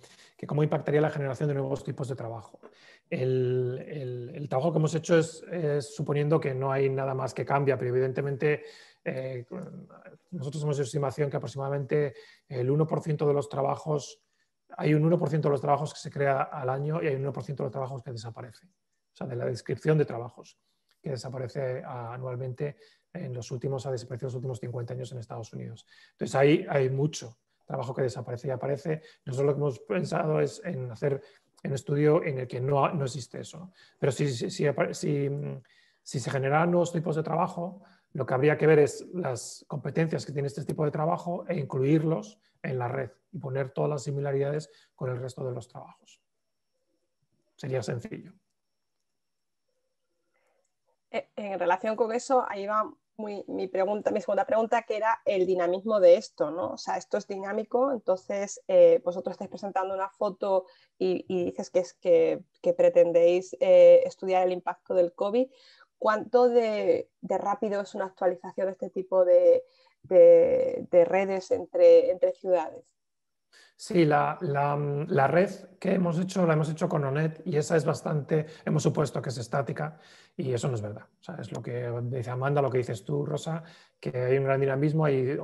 cómo impactaría la generación de nuevos tipos de trabajo. El, trabajo que hemos hecho es, suponiendo que no hay nada más que cambia, pero evidentemente eh, nosotros hemos hecho estimación que aproximadamente el 1% de los trabajos, hay un 1% de los trabajos que se crea al año y hay un 1% de los trabajos que desaparecen. O sea, de la descripción de trabajos que desaparece anualmente en los últimos, ha desaparecido los últimos 50 años en Estados Unidos. Entonces ahí hay mucho trabajo que desaparece y aparece. Nosotros lo que hemos pensado es en hacer un estudio en el que no, existe eso. Pero si, si, si, si, se generan nuevos tipos de trabajo, lo que habría que ver es las competencias que tiene este tipo de trabajo e incluirlos en la red y poner todas las similaridades con el resto de los trabajos. Sería sencillo. Eh, en relación con eso, ahí va mi, pregunta, mi segunda pregunta, que era el dinamismo de esto, ¿no? O sea, esto es dinámico, entonces eh, vosotros estáis presentando una foto y, dices que, es que, pretendéis eh, estudiar el impacto del COVID. ¿Cuánto de, rápido es una actualización de este tipo de, redes entre ciudades? Sí, mm, la, red que hemos hecho la hemos hecho con ONET y esa es bastante, hemos supuesto que es estática y eso no es verdad. es lo que dice Amanda, lo que dices tú, Rosa, que hay un gran dinamismo, hay,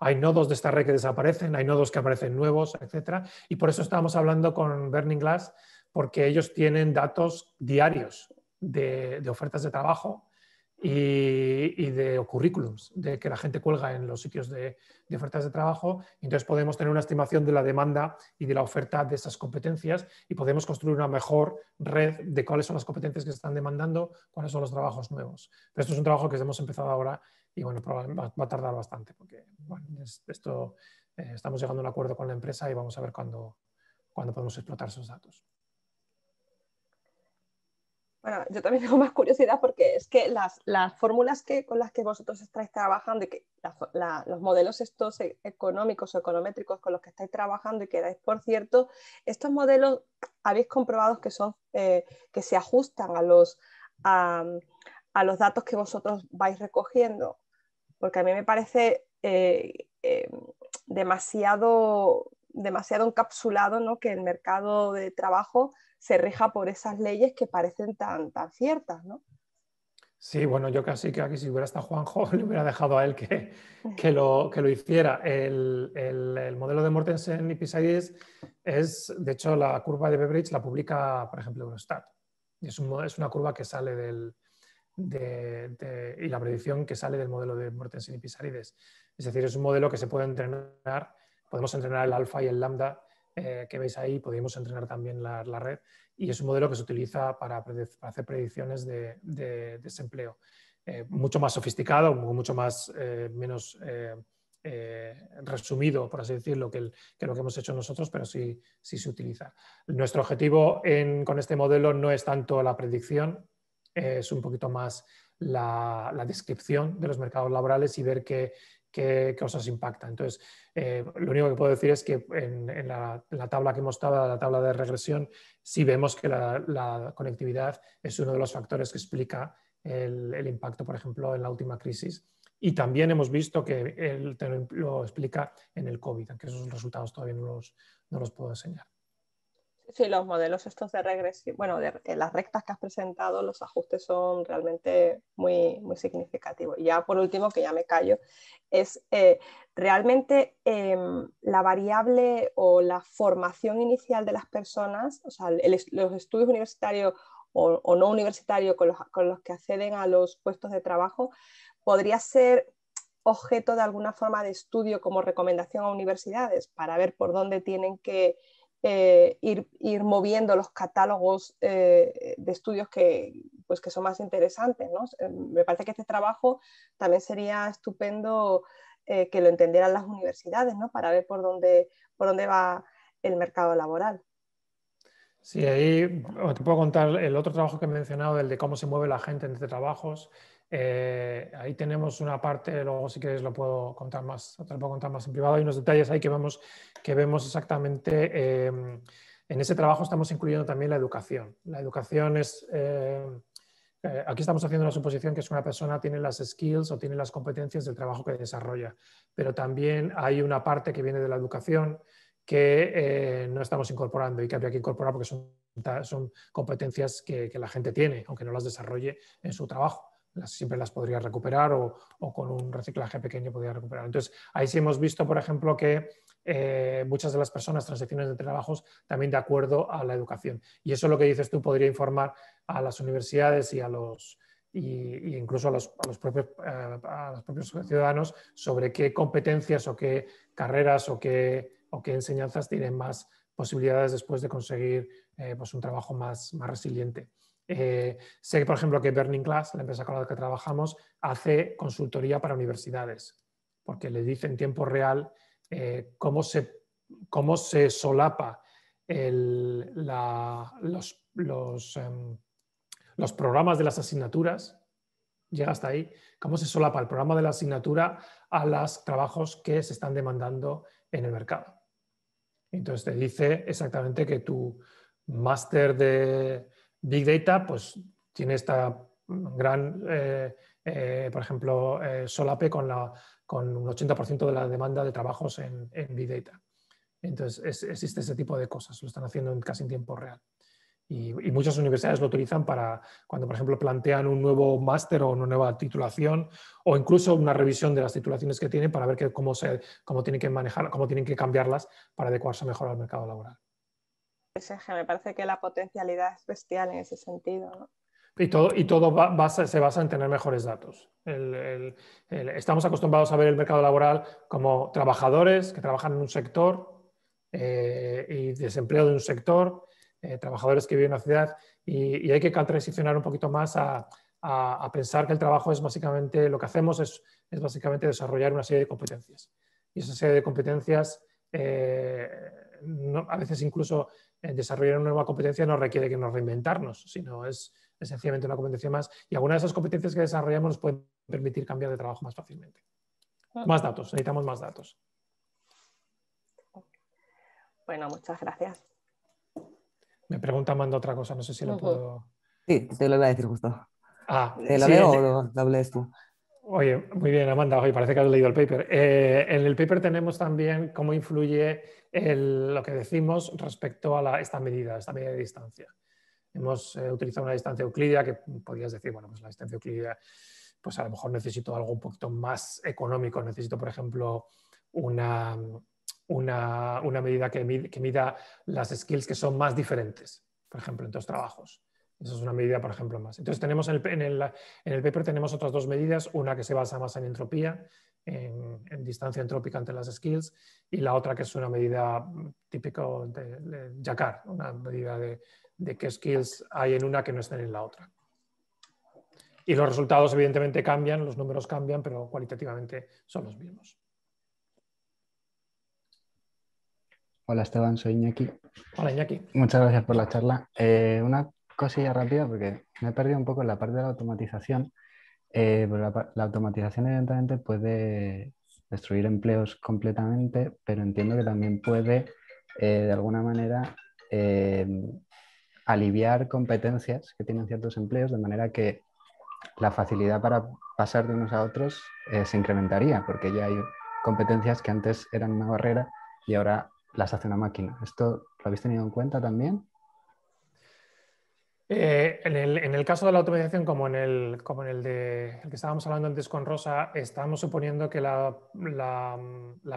hay, nodos de esta red que desaparecen, hay nodos que aparecen nuevos, etc. Y por eso estábamos hablando con Burning Glass, porque ellos tienen datos diarios de, de ofertas de trabajo y, de currículums, de que la gente cuelga en los sitios de, ofertas de trabajo. Entonces podemos tener una estimación de la demanda y de la oferta de esas competencias y podemos construir una mejor red de cuáles son las competencias que se están demandando, cuáles son los trabajos nuevos. Pero esto es un trabajo que hemos empezado ahora y bueno, va, va a tardar bastante porque esto, eh, estamos llegando a un acuerdo con la empresa y vamos a ver cuándo, cuándo podemos explotar esos datos. Ah, yo también tengo más curiosidad porque es que las, fórmulas con las que vosotros estáis trabajando y que los modelos estos e, económicos o econométricos con los que estáis trabajando y que dais por cierto, estos modelos habéis comprobado que eh, se ajustan a los datos que vosotros vais recogiendo, porque a mí me parece eh, eh, demasiado encapsulado que el mercado de trabajo se reja por esas leyes que parecen tan, ciertas, ¿no? Sí, bueno, yo casi que aquí si hubiera estado Juanjo le hubiera dejado a él que, que, lo, que hiciera. El, modelo de Mortensen y Pisarides es, de hecho, la curva de Beveridge la publica, por ejemplo, Eurostat. Es, un, es una curva que sale del, y la predicción que sale del modelo de Mortensen y Pisarides. Es decir, es un modelo que se puede entrenar, podemos entrenar el alfa y el lambda eh, que veis ahí, podemos entrenar también la, red y es un modelo que se utiliza para, hacer predicciones de, desempleo. Eh, mucho más sofisticado, mucho más eh, menos resumido, por así decirlo, que, lo que hemos hecho nosotros, pero sí, se utiliza. Nuestro objetivo con este modelo no es tanto la predicción, es un poquito más la, descripción de los mercados laborales y ver que, qué cosas impacta. Entonces, eh, lo único que puedo decir es que en, la, tabla que hemos dado, la tabla de regresión, sí vemos que la, conectividad es uno de los factores que explica el, impacto, por ejemplo, en la última crisis. Y también hemos visto que lo explica en el COVID, aunque esos resultados todavía no los, no los puedo enseñar. Sí, los modelos estos de regresión, bueno, las rectas que has presentado, los ajustes son realmente muy, muy significativos. Y ya por último, que ya me callo, es eh, realmente em, la variable o la formación inicial de las personas, o sea, los estudios universitarios o, no universitarios con los que acceden a los puestos de trabajo, podría ser objeto de alguna forma de estudio como recomendación a universidades para ver por dónde tienen que eh, ir, moviendo los catálogos eh, de estudios que, pues, que son más interesantes. Eh, me parece que este trabajo también sería estupendo que lo entendieran las universidades ¿no? para ver por dónde, por dónde va el mercado laboral. Sí, ahí te puedo contar el otro trabajo que he mencionado, el de cómo se mueve la gente entre este trabajos, eh, ahí tenemos una parte, luego si queréis lo puedo contar más, lo puedo contar más en privado. Hay unos detalles ahí que vemos, que vemos exactamente. Eh, en ese trabajo estamos incluyendo también la educación. La educación es. Eh, aquí estamos haciendo la suposición que es una persona tiene las skills o tiene las competencias del trabajo que desarrolla, pero también hay una parte que viene de la educación que no estamos incorporando y que habría que incorporar porque son, son competencias que la gente tiene, aunque no las desarrolle en su trabajo siempre las podría recuperar o, con un reciclaje pequeño podría recuperar. Entonces, ahí sí hemos visto, por ejemplo, que eh, muchas de las personas transiciones de trabajos también de acuerdo a la educación. Y eso es lo que dices tú, podría informar a las universidades y a los, y, incluso eh, a los, propios, ciudadanos sobre qué competencias o qué carreras o qué, enseñanzas tienen más posibilidades después de conseguir eh, pues un trabajo más, más resiliente. Eh, sé, por ejemplo, que Burning Class, la empresa con la que trabajamos, hace consultoría para universidades, porque le dice en tiempo real eh, cómo, se, solapa los, em, los programas de las asignaturas, llega hasta ahí, cómo se solapa el programa de la asignatura a los trabajos que se están demandando en el mercado. Entonces te dice exactamente que tu máster de Big Data pues, tiene esta gran, eh, eh, por ejemplo, eh, solape con, la, con un 80% de la demanda de trabajos en, Big Data. Entonces, existe ese tipo de cosas, lo están haciendo en casi en tiempo real. Y, muchas universidades lo utilizan para cuando, por ejemplo, plantean un nuevo máster o una nueva titulación o incluso una revisión de las titulaciones que tienen para ver cómo, se, cómo tienen que manejar, cómo tienen que cambiarlas para adecuarse mejor al mercado laboral. Me parece que la potencialidad es bestial en ese sentido. Y todo, y todo va, se basa en tener mejores datos. estamos acostumbrados a ver el mercado laboral como trabajadores que trabajan en un sector eh, y desempleo de un sector, eh, trabajadores que viven en una ciudad, y, hay que transicionar un poquito más a, pensar que el trabajo es básicamente, lo que hacemos es, es básicamente desarrollar una serie de competencias. Y esa serie de competencias... Eh, a veces incluso eh, desarrollar una nueva competencia no requiere que nos reinventarnos, sino es esencialmente una competencia más. Y algunas de esas competencias que desarrollamos nos pueden permitir cambiar de trabajo más fácilmente. Ah. Más datos, necesitamos más datos. Bueno, muchas gracias. Me pregunta Mando otra cosa, no sé si lo puedo... Sí, te lo iba a decir justo. Ah, ¿Te lo veo o lo, lo tú? Oye, muy bien, Amanda, oye, parece que has leído el paper. Eh, en el paper tenemos también cómo influye lo que decimos respecto a esta medida, esta medida de distancia. Hemos eh, utilizado una distancia euclidea que podrías decir, bueno, pues la distancia euclidea, pues a lo mejor necesito algo un poquito más económico, necesito, por ejemplo, una, medida que, que mida las skills que son más diferentes, por ejemplo, en tus trabajos esa es una medida, por ejemplo, más. Entonces, tenemos en el, en, el, paper tenemos otras dos medidas, una que se basa más en entropía, en, distancia entrópica entre las skills, y la otra que es una medida mm, típica de, de una medida de, qué skills hay en una que no estén en la otra. Y los resultados evidentemente cambian, los números cambian, pero cualitativamente son los mismos. Hola Esteban, soy Iñaki. Hola Iñaki. Muchas gracias por la charla. Eh, una cosilla rápida porque me he perdido un poco en la parte de la automatización. Eh, pues la, automatización evidentemente puede destruir empleos completamente, pero entiendo que también puede eh, de alguna manera em, aliviar competencias que tienen ciertos empleos, de manera que la facilidad para pasar de unos a otros eh, se incrementaría, porque ya hay competencias que antes eran una barrera y ahora las hace una máquina. ¿Esto lo habéis tenido en cuenta también? Eh, en, el, caso de la automatización, como en el, como en el de que estábamos hablando antes con Rosa, estábamos suponiendo que la,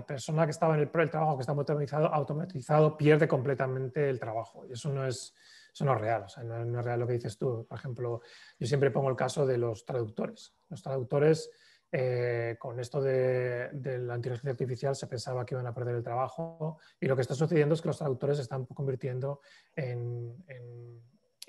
persona que estaba en el, el, trabajo que está automatizado, automatizado pierde completamente el trabajo. Y eso no es, eso no es real, o sea, no, es real lo que dices tú. Por ejemplo, yo siempre pongo el caso de los traductores. Los traductores, eh, con esto de, la inteligencia artificial, se pensaba que iban a perder el trabajo. Y lo que está sucediendo es que los traductores se están convirtiendo en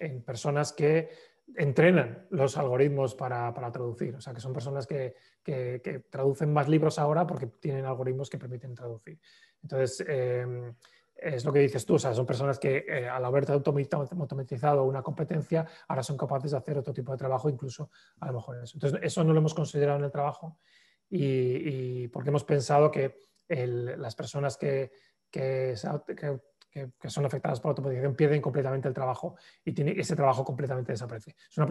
en personas que entrenan los algoritmos para, para traducir. O sea, que son personas que, que, traducen más libros ahora porque tienen algoritmos que permiten traducir. Entonces, eh, es lo que dices tú, o sea, son personas que eh, al haber automatizado una competencia, ahora son capaces de hacer otro tipo de trabajo, incluso a lo mejor eso. Entonces, eso no lo hemos considerado en el trabajo y, porque hemos pensado que las personas que, que que, son afectadas por la automatización pierden completamente el trabajo y tiene, ese trabajo completamente desaparece. Es una,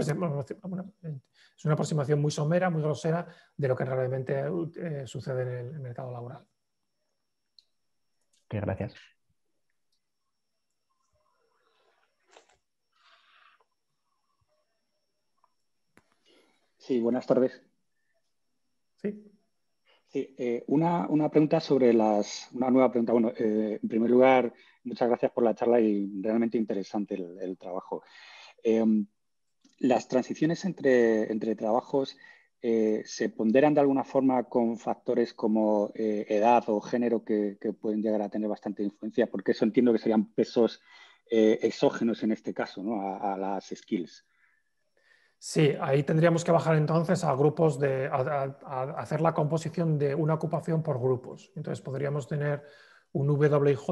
aproximación muy somera, muy grosera de lo que realmente eh, sucede en el, mercado laboral. gracias. Sí, buenas tardes. Sí. Eh, una, pregunta sobre las, una nueva pregunta. Bueno, eh, en primer lugar, muchas gracias por la charla y realmente interesante el, trabajo. Em, las transiciones entre, trabajos eh, se ponderan de alguna forma con factores como edad o género que, pueden llegar a tener bastante influencia, porque eso entiendo que serían pesos exógenos en este caso, ¿no? a las skills. Sí, ahí tendríamos que bajar entonces a grupos de a, hacer la composición de una ocupación por grupos. Entonces podríamos tener un WIJ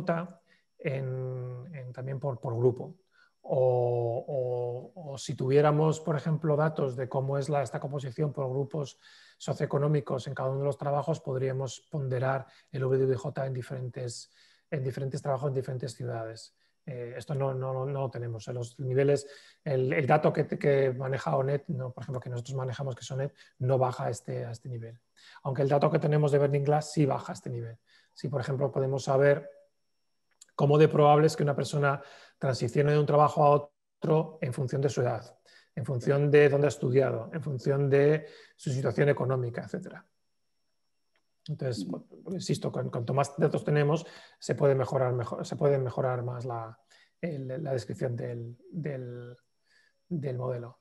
también por, grupo. O, si tuviéramos, por ejemplo, datos de cómo es esta composición por grupos socioeconómicos en cada uno de los trabajos, podríamos ponderar el WIJ en diferentes, en diferentes trabajos en diferentes ciudades. Eh, esto no, no, no, lo tenemos. En los niveles, el, dato que, maneja ONET, no, por ejemplo, que nosotros manejamos, que es ONET, no baja a este, a este nivel. Aunque el dato que tenemos de Burning Glass sí baja a este nivel. Si, por ejemplo, podemos saber cómo de probable es que una persona transicione de un trabajo a otro en función de su edad, en función de dónde ha estudiado, en función de su situación económica, etcétera. Entonces, pues, insisto, cuanto más datos tenemos, se puede mejorar, mejor, se puede mejorar más la, descripción del, modelo.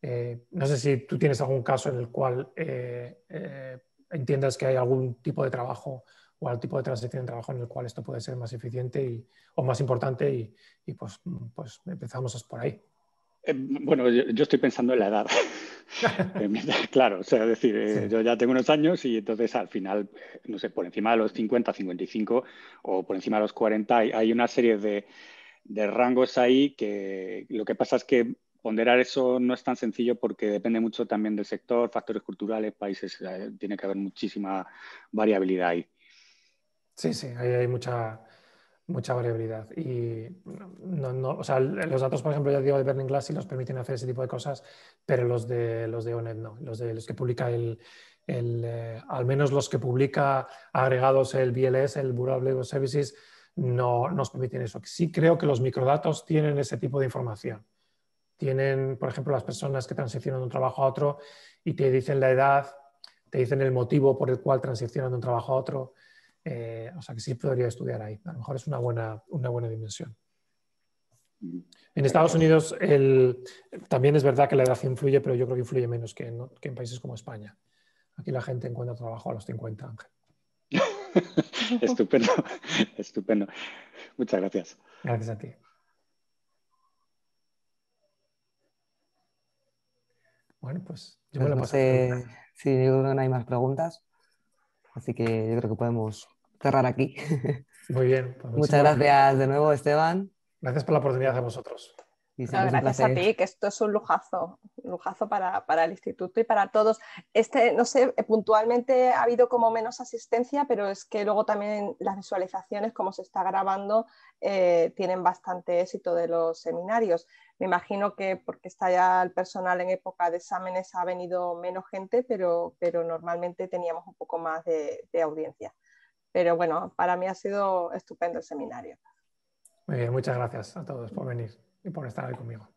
Eh, no sé si tú tienes algún caso en el cual eh, eh, entiendas que hay algún tipo de trabajo o algún tipo de transición de trabajo en el cual esto puede ser más eficiente y, o más importante y, pues, pues empezamos por ahí. Eh, bueno, yo, estoy pensando en la edad. claro, o sea, es decir, eh, yo ya tengo unos años y entonces al final, no sé, por encima de los 50, 55 o por encima de los 40 hay, una serie de, rangos ahí que lo que pasa es que ponderar eso no es tan sencillo porque depende mucho también del sector, factores culturales, países, eh, tiene que haber muchísima variabilidad ahí. Sí, sí, hay mucha, mucha variabilidad. Y no, no, los datos, por ejemplo, ya digo de Burning Glass sí los permiten hacer ese tipo de cosas, pero los de los de ONED no, los de los que publica el, eh, al menos los que publica agregados el BLS, el Bureau of Labor Services, no nos permiten eso. Sí creo que los microdatos tienen ese tipo de información. Tienen, por ejemplo, las personas que transicionan de un trabajo a otro y te dicen la edad, te dicen el motivo por el cual transicionan de un trabajo a otro eh, o sea que sí podría estudiar ahí. A lo mejor es una buena, una buena dimensión. En Estados Unidos también es verdad que la edad influye, pero yo creo que influye menos que en, países como España. Aquí la gente encuentra trabajo a los 50, Ángel. estupendo, estupendo. Muchas gracias. Gracias a ti. Bueno, pues yo me pues lo no sé si no hay más preguntas, así que yo creo que podemos cerrar aquí. Muy bien. Pues Muchas gracias de nuevo, Esteban. Gracias por la oportunidad de vosotros. gracias a ti, que esto es un lujazo, un lujazo para, el instituto y para todos. Este, no sé, eh, puntualmente ha habido como menos asistencia, pero es que luego también las visualizaciones, como se está grabando, eh, tienen bastante éxito de los seminarios. Me imagino que porque está ya el personal en época de exámenes ha venido menos gente, pero, pero normalmente teníamos un poco más de audiencia. Pero bueno, para mí ha sido estupendo el seminario. Muy bien, muchas gracias a todos por venir y por estar ahí conmigo,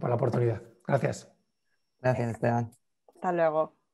por la oportunidad. Gracias. Gracias, Esteban. Hasta luego.